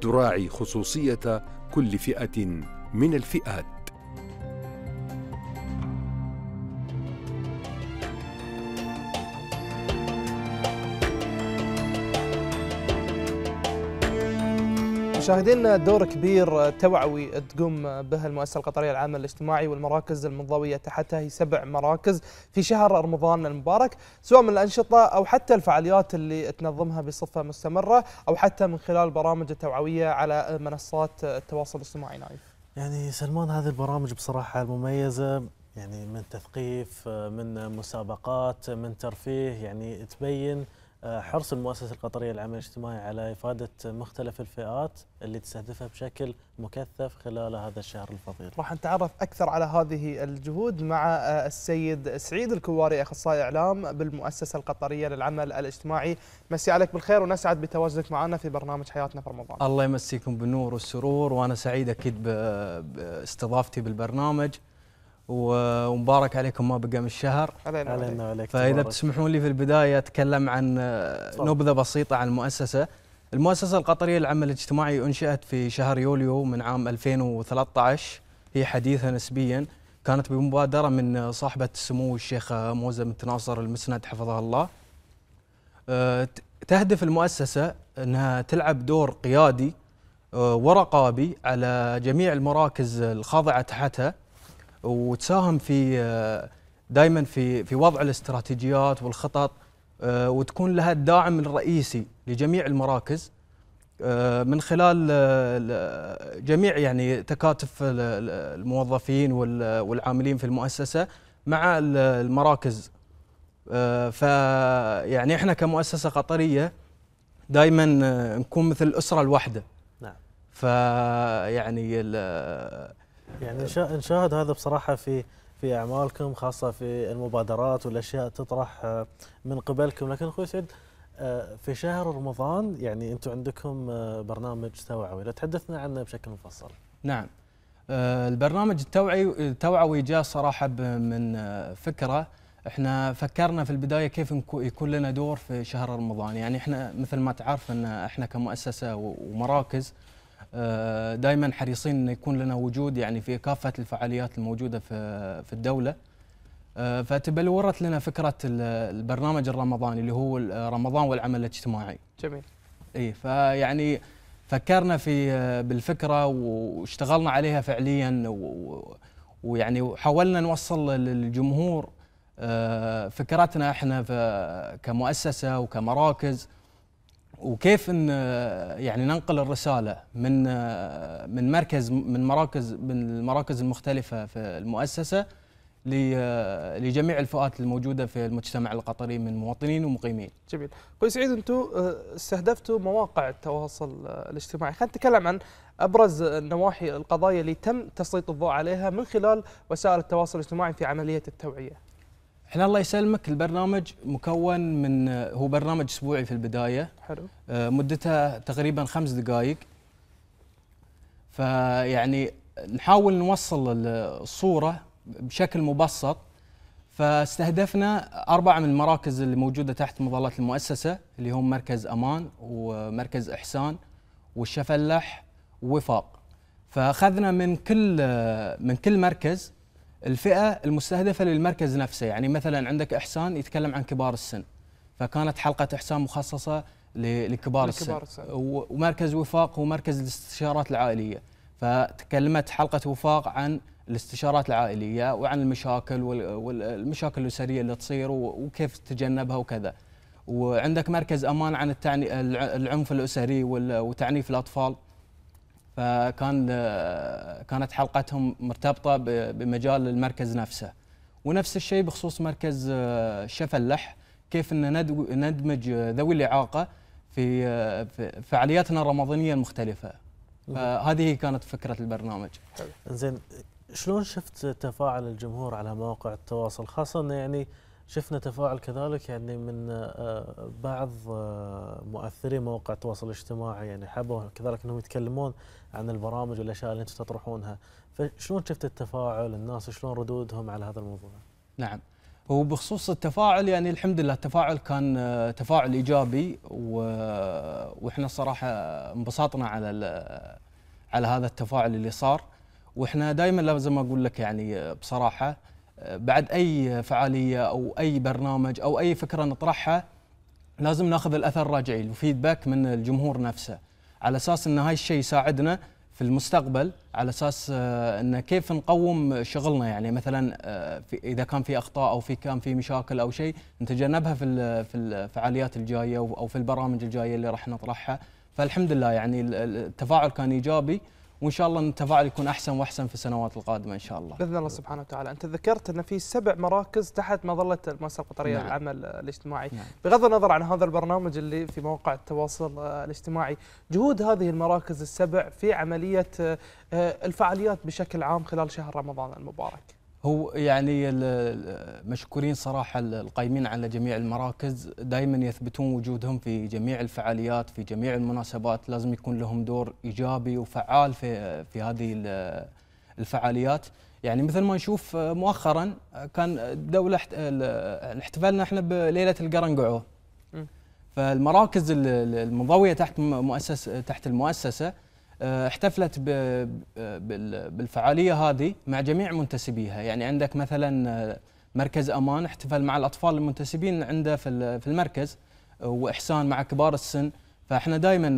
تراعي خصوصيه كل فئه من الفئات مشاهدينا دور كبير توعوي تقوم به المؤسسه القطريه العامه للاجتماعي والمراكز المنضويه تحتها هي سبع مراكز في شهر رمضان المبارك سواء من الانشطه او حتى الفعاليات اللي تنظمها بصفه مستمره او حتى من خلال برامج التوعويه على منصات التواصل الاجتماعي نايف. يعني سلمان هذه البرامج بصراحه مميزه يعني من تثقيف من مسابقات من ترفيه يعني تبين آه، حرص المؤسسه القطريه للعمل الاجتماعي على افاده مختلف الفئات اللي تستهدفها بشكل مكثف خلال هذا الشهر الفضيل. راح نتعرف اكثر على هذه الجهود مع آه، السيد سعيد الكواري اخصائي اعلام بالمؤسسه القطريه للعمل الاجتماعي. مسي عليك بالخير ونسعد بتواجدك معنا في برنامج حياتنا في رمضان. الله يمسيكم بالنور والسرور وانا سعيد اكيد باستضافتي بالبرنامج. ومبارك عليكم ما بقى من الشهر علينا وعليك فاذا بتسمحون لي في البدايه اتكلم عن آه، نبذه بسيطه عن المؤسسه المؤسسه القطريه للعمل الاجتماعي انشئت في شهر يوليو من عام 2013 هي حديثه نسبيا كانت بمبادره من صاحبه السمو الشيخه موزه بنت ناصر المسند حفظها الله آه، تهدف المؤسسه انها تلعب دور قيادي آه، ورقابي على جميع المراكز الخاضعه تحتها وتساهم في آه، دائما في في وضع الاستراتيجيات والخطط آه، وتكون لها الداعم الرئيسي لجميع المراكز آه، من خلال جميع يعني تكاتف الموظفين والعاملين في المؤسسه مع المراكز ف يعني احنا كمؤسسه قطريه دائما نكون مثل الاسره الواحده نعم فيعني يعني نشاهد هذا بصراحه في في اعمالكم خاصه في المبادرات والاشياء تطرح آه، من قبلكم لكن اخوي سعيد آه، في شهر رمضان يعني انتم عندكم آه، برنامج توعوي لو تحدثنا عنه بشكل مفصل نعم البرنامج التوعي التوعوي جاء صراحه من فكره احنا فكرنا في البدايه كيف يكون لنا دور في شهر رمضان يعني احنا مثل ما تعرف ان احنا كمؤسسه ومراكز آه، دائما حريصين انه يكون لنا وجود يعني في كافة الفعاليات الموجودة في, في الدولة آه، فتبلورت لنا فكرة البرنامج الرمضاني اللي هو رمضان والعمل الاجتماعي جميل اي فيعني فكرنا في آه، بالفكرة واشتغلنا عليها فعليا ويعني وحاولنا نوصل للجمهور فكرتنا احنا كمؤسسة وكمراكز وكيف ان يعني ننقل الرساله من من مركز من مراكز من المراكز المختلفه في المؤسسه لجميع الفئات الموجوده في المجتمع القطري من مواطنين ومقيمين. جميل. كويس سعيد انتم أه، استهدفتوا مواقع التواصل الاجتماعي، خلينا نتكلم عن ابرز النواحي القضايا اللي تم تسليط الضوء عليها من خلال وسائل التواصل الاجتماعي في عمليه التوعيه. احنا الله يسلمك البرنامج مكون من هو برنامج اسبوعي في البدايه حلو آه، مدته تقريبا خمس دقائق فيعني نحاول نوصل الصوره بشكل مبسط فاستهدفنا أربعة من المراكز اللي موجودة تحت مظلة المؤسسة اللي هم مركز أمان ومركز إحسان والشفلح ووفاق فأخذنا من كل آه، من كل مركز الفئه المستهدفه للمركز نفسه يعني مثلا عندك احسان يتكلم عن كبار السن فكانت حلقه احسان مخصصه لكبار السن. السن ومركز وفاق هو مركز الاستشارات العائليه فتكلمت حلقه وفاق عن الاستشارات العائليه وعن المشاكل والمشاكل الاسريه اللي تصير وكيف تتجنبها وكذا وعندك مركز امان عن التعني العنف الاسري وتعنيف الاطفال فكان كانت حلقتهم مرتبطه بمجال المركز نفسه ونفس الشيء بخصوص مركز الشفلح كيف ان ندمج ذوي الاعاقه في فعالياتنا الرمضانيه المختلفه فهذه كانت فكره البرنامج زين شلون شفت تفاعل الجمهور على مواقع التواصل خاصه يعني شفنا تفاعل كذلك يعني من آه، بعض آه، مؤثري مواقع التواصل الاجتماعي يعني حبوا كذلك انهم يتكلمون عن البرامج والاشياء اللي انتم تطرحونها فشلون شفت التفاعل الناس شلون ردودهم على هذا الموضوع نعم وبخصوص التفاعل يعني الحمد لله التفاعل كان آه، تفاعل ايجابي و... واحنا الصراحه انبسطنا على ال... على هذا التفاعل اللي صار واحنا دائما لازم اقول لك يعني بصراحه بعد اي فعاليه او اي برنامج او اي فكره نطرحها لازم ناخذ الاثر الرجعي الفيدباك من الجمهور نفسه على اساس ان هاي الشيء يساعدنا في المستقبل على اساس آه، ان كيف نقوم شغلنا يعني مثلا آه، اذا كان في اخطاء او في كان في مشاكل او شيء نتجنبها في في الفعاليات الجايه او في البرامج الجايه اللي راح نطرحها فالحمد لله يعني التفاعل كان ايجابي وان شاء الله التفاعل يكون احسن واحسن في السنوات القادمه ان شاء الله باذن الله سبحانه وتعالى انت ذكرت ان في سبع مراكز تحت مظله المؤسسه القطريه نعم. للعمل الاجتماعي نعم. بغض النظر عن هذا البرنامج اللي في مواقع التواصل الاجتماعي جهود هذه المراكز السبع في عمليه آه، الفعاليات بشكل عام خلال شهر رمضان المبارك هو يعني مشكورين صراحه القائمين على جميع المراكز دائما يثبتون وجودهم في جميع الفعاليات في جميع المناسبات لازم يكون لهم دور ايجابي وفعال في في هذه الفعاليات يعني مثل ما نشوف آه، مؤخرا آه، كان الدوله احتفلنا احنا بليله القرنقعو فالمراكز المنضويه تحت مؤسس تحت المؤسسه آه، احتفلت آه، بالفعاليه هذه مع جميع منتسبيها يعني عندك مثلا آه، مركز امان احتفل مع الاطفال المنتسبين عنده في المركز واحسان مع كبار السن فاحنا دائما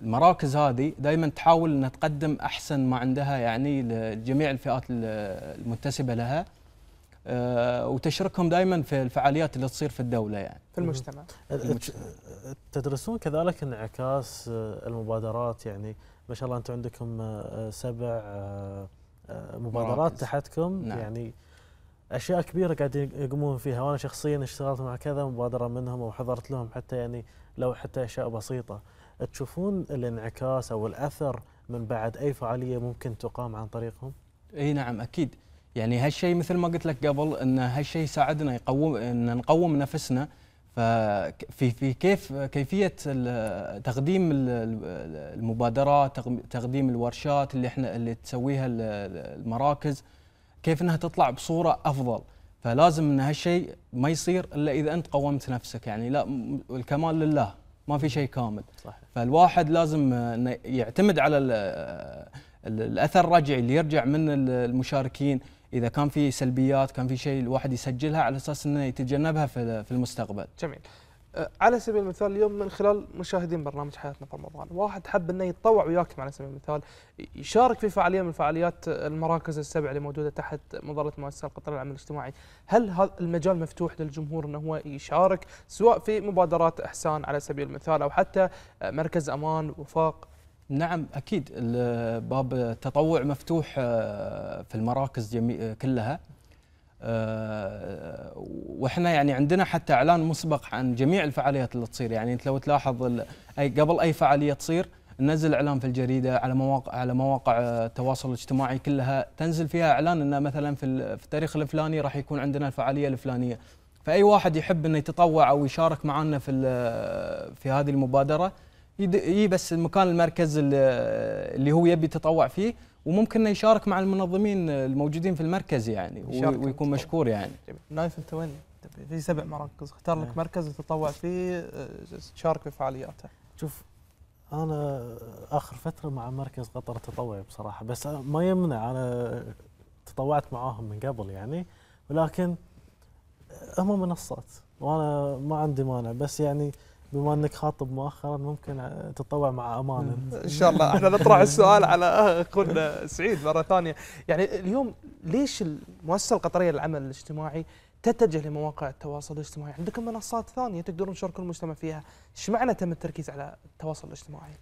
المراكز هذه دائما تحاول ان تقدم احسن ما عندها يعني لجميع الفئات المنتسبه لها وتشركهم دائما في الفعاليات اللي تصير في الدوله يعني في المجتمع, في المجتمع. تدرسون كذلك انعكاس المبادرات يعني ما شاء الله انتم عندكم آه، آه، سبع آه، مبادرات تحتكم نعم. يعني اشياء كبيره قاعدين يقومون فيها وانا شخصيا اشتغلت مع كذا مبادره منهم او حضرت لهم حتى يعني لو حتى اشياء بسيطه تشوفون الانعكاس او الاثر من بعد اي فعاليه ممكن تقام عن طريقهم اي نعم اكيد يعني هالشيء مثل ما قلت لك قبل ان هالشيء ساعدنا يقوم ان نقوم نفسنا ففي في كيف كيفيه تقديم المبادرات تقديم الورشات اللي احنا اللي تسويها المراكز كيف انها تطلع بصوره افضل فلازم ان هالشيء ما يصير الا اذا انت قومت نفسك يعني لا الكمال لله ما في شيء كامل صحيح. فالواحد لازم يعتمد على الاثر الرجعي اللي يرجع من المشاركين اذا كان في سلبيات كان في شيء الواحد يسجلها على اساس انه يتجنبها في المستقبل. جميل. أه، على سبيل المثال اليوم من خلال مشاهدين برنامج حياتنا في رمضان، واحد حب انه يتطوع وياكم على سبيل المثال يشارك في فعاليه من فعاليات المراكز السبع اللي موجوده تحت مظله مؤسسه القطاع العمل الاجتماعي، هل هذا المجال مفتوح للجمهور انه هو يشارك سواء في مبادرات احسان على سبيل المثال او حتى مركز امان وفاق نعم اكيد باب التطوع مفتوح آه، في المراكز جميع كلها آه، واحنا يعني عندنا حتى اعلان مسبق عن جميع الفعاليات اللي تصير يعني انت لو تلاحظ اي قبل اي فعاليه تصير ننزل اعلان في الجريده على مواقع على مواقع آه، التواصل الاجتماعي كلها تنزل فيها اعلان انه مثلا في, في التاريخ الفلاني راح يكون عندنا الفعاليه الفلانيه فاي واحد يحب انه يتطوع او يشارك معنا في في هذه المبادره يجي إيه بس المكان المركز اللي هو يبي يتطوع فيه وممكن انه يشارك مع المنظمين الموجودين في المركز يعني ويكون مشكور يعني نايف انت وين في سبع مراكز اختار لك نعم. مركز تتطوع فيه آه، تشارك في فعالياته شوف انا اخر فتره مع مركز قطر التطوعي بصراحه بس ما يمنع انا تطوعت معاهم من قبل يعني ولكن هم منصات وانا ما عندي مانع بس يعني بما انك خاطب مؤخرا ممكن تتطوع مع امانه ان شاء الله احنا نطرح السؤال على اخونا [laughs] سعيد مره ثانيه يعني اليوم ليش المؤسسه القطريه للعمل الاجتماعي تتجه لمواقع التواصل الاجتماعي عندكم منصات ثانيه تقدرون تشاركون المجتمع فيها ايش معنى تم التركيز على التواصل الاجتماعي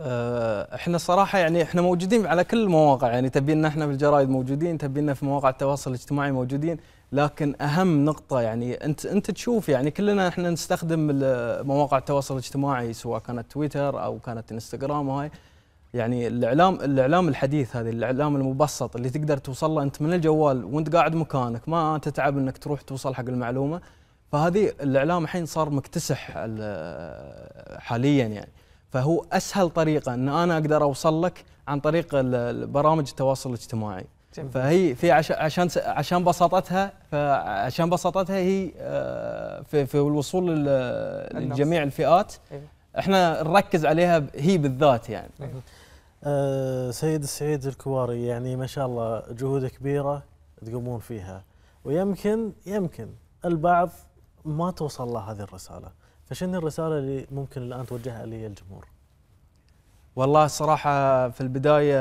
آه، احنا صراحه يعني احنا موجودين على كل المواقع يعني تبينا احنا بالجرايد موجودين تبينا في مواقع التواصل الاجتماعي موجودين لكن اهم نقطه يعني انت انت تشوف يعني كلنا احنا نستخدم مواقع التواصل الاجتماعي سواء كانت تويتر او كانت انستغرام وهاي يعني الاعلام الاعلام الحديث هذا الاعلام المبسط اللي تقدر توصل له انت من الجوال وانت قاعد مكانك ما تتعب انك تروح توصل حق المعلومه فهذه الاعلام الحين صار مكتسح حاليا يعني فهو اسهل طريقه ان انا اقدر اوصل لك عن طريق برامج التواصل الاجتماعي فهي في عشان عشان بساطتها فعشان بساطتها هي آه، في في الوصول لجميع الفئات إيه. احنا نركز عليها هي بالذات يعني إيه. أه سيد السعيد الكواري يعني ما شاء الله جهود كبيره تقومون فيها ويمكن يمكن البعض ما توصل له هذه الرساله فشنو الرساله اللي ممكن الان توجهها للجمهور والله الصراحه في البدايه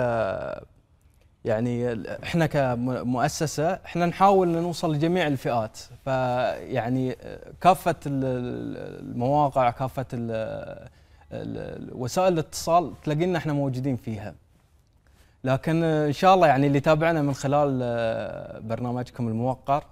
يعني احنا كمؤسسه احنا نحاول نوصل لجميع الفئات فيعني كافه المواقع كافه وسائل الاتصال تلاقينا احنا موجودين فيها لكن ان شاء الله يعني اللي تابعنا من خلال آه، برنامجكم الموقر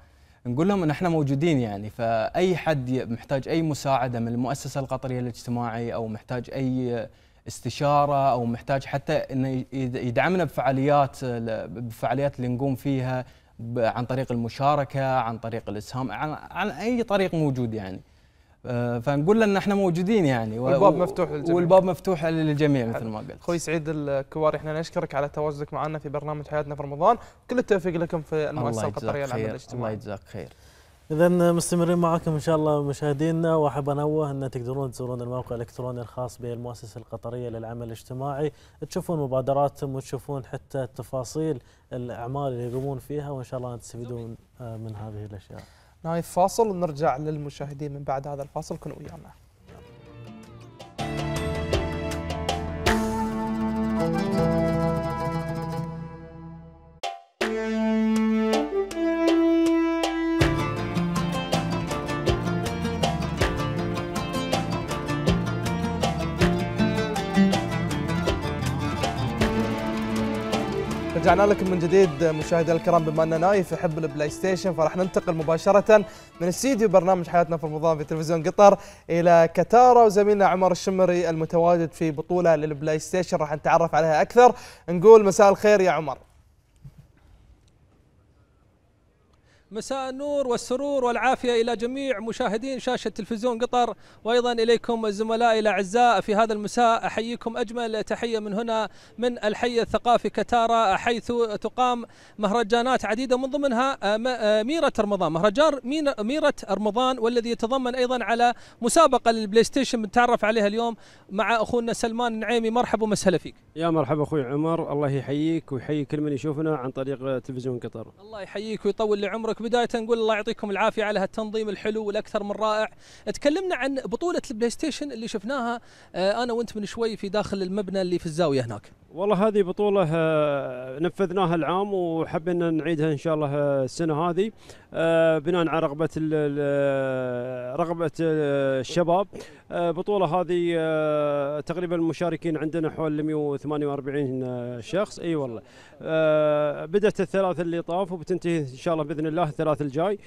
نقول لهم ان احنا موجودين يعني فاي حد محتاج اي مساعده من المؤسسه القطريه للاجتماعي او محتاج اي استشاره او محتاج حتى انه يدعمنا بفعاليات بفعاليات اللي نقوم فيها عن طريق المشاركه عن طريق الاسهام عن, عن اي طريق موجود يعني آه، فنقول له ان احنا موجودين يعني والباب مفتوح للجميع والباب مفتوح للجميع مثل ما قلت اخوي سعيد الكواري احنا نشكرك على تواجدك معنا في برنامج حياتنا في رمضان كل التوفيق لكم في المؤسسه القطريه للعمل الاجتماعي الله يجزاك خير إذا مستمرين معكم إن شاء الله مشاهدينا وأحب أنوه أن تقدرون تزورون الموقع الإلكتروني الخاص بالمؤسسة القطرية للعمل الاجتماعي تشوفون مبادراتهم وتشوفون حتى تفاصيل الأعمال اللي يقومون فيها وإن شاء الله تستفيدون من هذه الأشياء نايف فاصل ونرجع للمشاهدين من بعد هذا الفاصل كونوا ويانا Thank you. رجعنا لكم من جديد مشاهدينا الكرام بما ان نايف يحب البلاي ستيشن فراح ننتقل مباشره من استديو برنامج حياتنا في رمضان في تلفزيون قطر الى كتاره وزميلنا عمر الشمري المتواجد في بطوله للبلاي ستيشن راح نتعرف عليها اكثر نقول مساء الخير يا عمر مساء النور والسرور والعافية إلى جميع مشاهدين شاشة تلفزيون قطر وأيضا إليكم زملائي الأعزاء في هذا المساء أحييكم أجمل تحية من هنا من الحي الثقافي كتارا حيث تقام مهرجانات عديدة من ضمنها آه، آه، ميرة رمضان مهرجان ميرة رمضان والذي يتضمن أيضا على مسابقة للبلاي ستيشن بنتعرف عليها اليوم مع أخونا سلمان النعيمي مرحبا ومسهلا فيك يا مرحبا أخوي عمر الله يحييك ويحيي كل من يشوفنا عن طريق تلفزيون قطر الله يحييك ويطول لعمرك معك بداية نقول الله يعطيكم العافية على هالتنظيم الحلو والأكثر من رائع تكلمنا عن بطولة البلاي ستيشن اللي شفناها آه، أنا وأنت من شوي في داخل المبنى اللي في الزاوية هناك والله هذه بطولة آه، نفذناها العام وحبينا نعيدها إن شاء الله السنة هذه آه، بناء على رغبة آه، رغبة الشباب بطولة هذه تقريبا المشاركين عندنا حول 148 شخص اي والله بدأت الثلاث اللي طاف وبتنتهي إن شاء الله بإذن الله الثلاث الجاي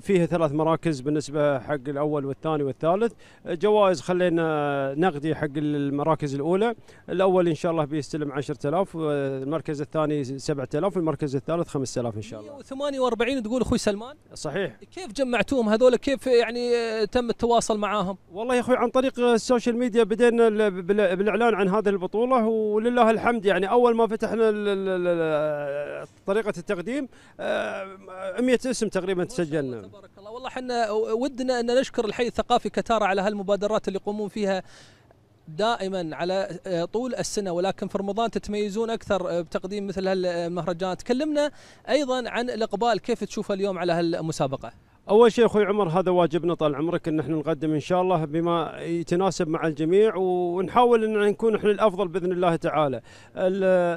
فيها ثلاث مراكز بالنسبة حق الأول والثاني والثالث جوائز خلينا نقدي حق المراكز الأولى الأول إن شاء الله بيستلم 10000 آه، المركز الثاني 7000 والمركز الثالث 5000 ان شاء الله 48 تقول اخوي سلمان صحيح كيف جمعتوهم هذول كيف يعني آه، تم التواصل معاهم والله يا اخوي عن طريق السوشيال ميديا بدينا بالاعلان عن هذه البطوله ولله الحمد يعني اول ما فتحنا طريقه التقديم 100 آه، اسم تقريبا تسجلنا تبارك الله والله احنا ودنا ان نشكر الحي الثقافي كتاره على هالمبادرات اللي يقومون فيها دائما على آه، طول السنه ولكن في رمضان تتميزون اكثر آه، بتقديم مثل هالمهرجانات آه، كلمنا ايضا عن الاقبال كيف تشوفه اليوم على هالمسابقه اول شيء اخوي عمر هذا واجبنا طال عمرك ان احنا نقدم ان شاء الله بما يتناسب مع الجميع ونحاول ان نكون احنا الافضل باذن الله تعالى.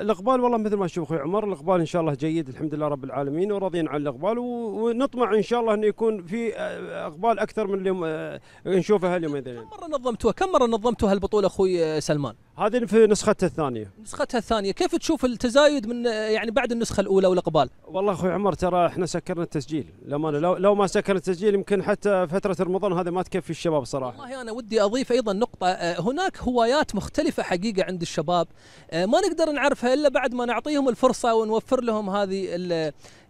الاقبال والله مثل ما تشوف اخوي عمر الاقبال ان شاء الله جيد الحمد لله رب العالمين وراضيين عن الاقبال ونطمع ان شاء الله انه يكون في آه، اقبال اكثر من اللي آه، نشوفه اليومين كم مره نظمتوها؟ كم مره نظمتوها البطوله اخوي آه، سلمان؟ هذه في نسختها الثانيه نسختها الثانيه كيف تشوف التزايد من يعني بعد النسخه الاولى والاقبال والله اخوي عمر ترى احنا سكرنا التسجيل للامانه لو لو ما سكرنا التسجيل يمكن حتى فتره رمضان هذا ما تكفي الشباب صراحه والله انا ودي اضيف ايضا نقطه آه، هناك هوايات مختلفه حقيقه عند الشباب آه، ما نقدر نعرفها الا بعد ما نعطيهم الفرصه ونوفر لهم هذه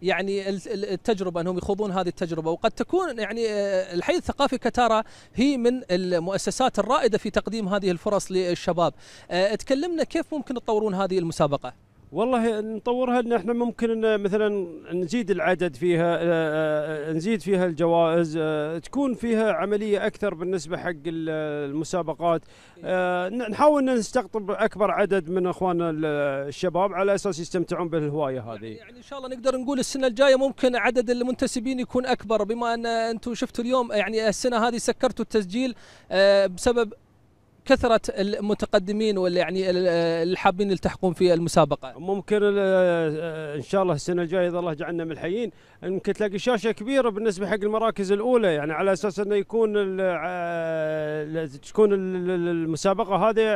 يعني التجربه انهم يخوضون هذه التجربه وقد تكون يعني آه، الحي الثقافي كتارا هي من المؤسسات الرائده في تقديم هذه الفرص للشباب آه، تكلمنا كيف ممكن تطورون هذه المسابقه والله نطورها ان احنا ممكن إن مثلا نزيد العدد فيها آه، آه، نزيد فيها الجوائز آه، تكون فيها عمليه اكثر بالنسبه حق المسابقات نحاول ان نستقطب اكبر عدد من اخواننا الشباب على اساس يستمتعون بالهوايه يعني- هذه يعني, يعني ان شاء الله نقدر نقول السنه الجايه ممكن عدد المنتسبين يكون اكبر بما ان انتم شفتوا اليوم يعني السنه هذه سكرتوا التسجيل بسبب كثره المتقدمين واللي يعني اللي حابين يلتحقون في المسابقه؟ ممكن آه، آه، ان شاء الله السنه الجايه اذا الله جعلنا من الحيين ممكن تلاقي شاشه كبيره بالنسبه حق المراكز الاولى يعني على اساس انه يكون آه، تكون المسابقه هذه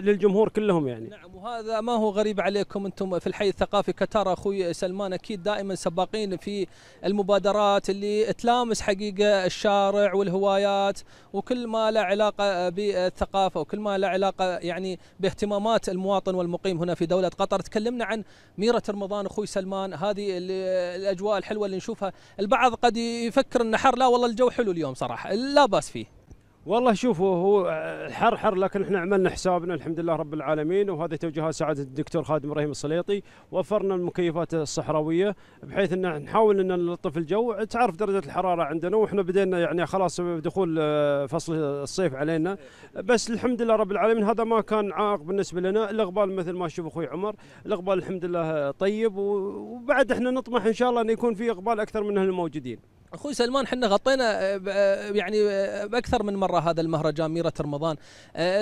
للجمهور كلهم يعني. نعم وهذا ما هو غريب عليكم انتم في الحي الثقافي كتر اخوي سلمان اكيد دائما سباقين في المبادرات اللي تلامس حقيقه الشارع والهوايات وكل ما له علاقه بالثقافه الثقافه وكل ما له علاقه يعني باهتمامات المواطن والمقيم هنا في دوله قطر تكلمنا عن ميره رمضان اخوي سلمان هذه الاجواء الحلوه اللي نشوفها البعض قد يفكر ان حر لا والله الجو حلو اليوم صراحه لا باس فيه والله شوفوا هو آه، حر حر لكن احنا عملنا حسابنا الحمد لله رب العالمين وهذه توجيهات سعاده الدكتور خادم ابراهيم السليطي وفرنا المكيفات الصحراويه بحيث ان نحاول ان نلطف الجو تعرف درجه الحراره عندنا واحنا بدينا يعني خلاص دخول آه، فصل الصيف علينا بس الحمد لله رب العالمين هذا ما كان عائق بالنسبه لنا الاقبال مثل ما شوف اخوي عمر الاقبال الحمد لله طيب وبعد احنا نطمح ان شاء الله ان يكون في اقبال اكثر من الموجودين اخوي سلمان احنا غطينا آه، آه، يعني آه، باكثر من مره هذا المهرجان ميره رمضان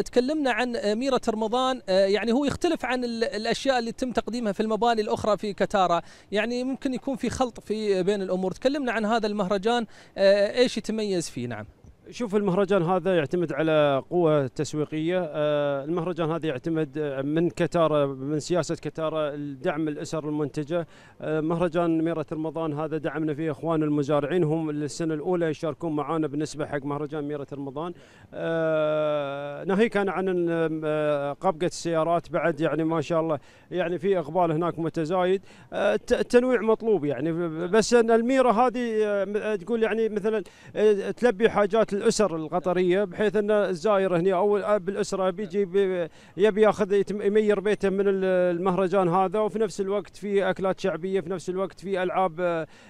تكلمنا عن ميره رمضان يعني هو يختلف عن الاشياء اللي تم تقديمها في المباني الاخرى في كتاره يعني ممكن يكون في خلط في بين الامور تكلمنا عن هذا المهرجان ايش يتميز فيه نعم شوف المهرجان هذا يعتمد على قوة تسويقية آه، المهرجان هذا يعتمد من كتارة من سياسة كتارة دعم الأسر المنتجة آه، مهرجان ميرة رمضان هذا دعمنا فيه إخوان المزارعين هم السنة الأولى يشاركون معنا بالنسبة حق مهرجان ميرة رمضان آه، ناهيك أنا عن قبقة السيارات بعد يعني ما شاء الله يعني في إقبال هناك متزايد التنويع مطلوب يعني بس الميرة هذه تقول يعني مثلا تلبي حاجات الاسر القطريه بحيث ان الزائر هنا او الاب الاسره بيجي بي يبي ياخذ يمير بيته من المهرجان هذا وفي نفس الوقت في اكلات شعبيه في نفس الوقت في العاب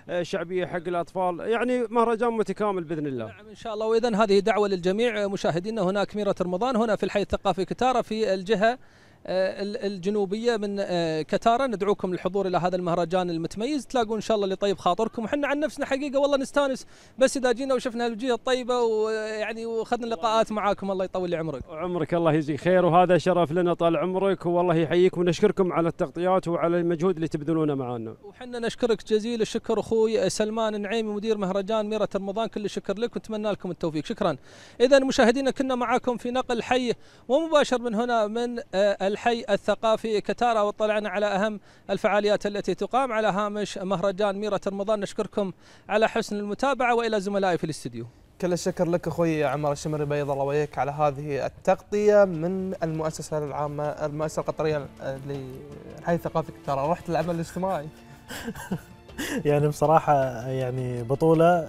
آه، شعبيه حق الاطفال يعني مهرجان متكامل باذن الله نعم ان شاء الله واذا هذه دعوه للجميع مشاهدينا هناك ميره رمضان هنا في الحي الثقافي كتاره في الجهه آه، الجنوبيه من آه، كتاره ندعوكم للحضور الى هذا المهرجان المتميز تلاقون ان شاء الله اللي طيب خاطركم وحنا عن نفسنا حقيقه والله نستانس بس اذا جينا وشفنا الجهه الطيبه ويعني آه، واخذنا لقاءات معاكم الله يطول لي عمرك عمرك الله يجزيك خير وهذا شرف لنا طال عمرك والله يحييك ونشكركم على التغطيات وعلى المجهود اللي تبذلونه معنا وحنا نشكرك جزيل الشكر اخوي سلمان النعيمي مدير مهرجان ميرة رمضان كل الشكر لك ونتمنى لكم التوفيق شكرا اذا مشاهدينا كنا معاكم في نقل حي ومباشر من هنا من الحي الثقافي كتارة واطلعنا على أهم الفعاليات التي تقام على هامش مهرجان ميرة رمضان نشكركم على حسن المتابعة وإلى زملائي في الاستديو كل الشكر لك اخوي عمر الشمري بيض الله وياك على هذه التغطيه من المؤسسه العامه المؤسسه القطريه للحي الثقافي كتارا رحت العمل الاجتماعي [laughs] يعني بصراحه يعني بطوله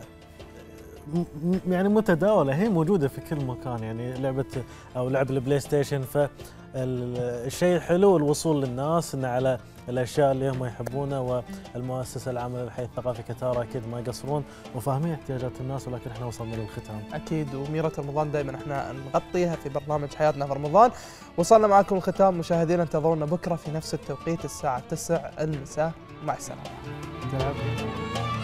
يعني متداوله هي موجوده في كل مكان يعني لعبه او لعب البلاي ستيشن ف الشيء الحلو الوصول للناس إن على الاشياء اللي هم يحبونها والمؤسسه العامه للحي الثقافي كتارا اكيد ما يقصرون وفاهمين احتياجات الناس ولكن احنا وصلنا للختام. اكيد وميره رمضان دائما احنا نغطيها في برنامج حياتنا في رمضان. وصلنا معكم الختام مشاهدينا انتظرونا بكره في نفس التوقيت الساعه 9 المساء مع السلامه.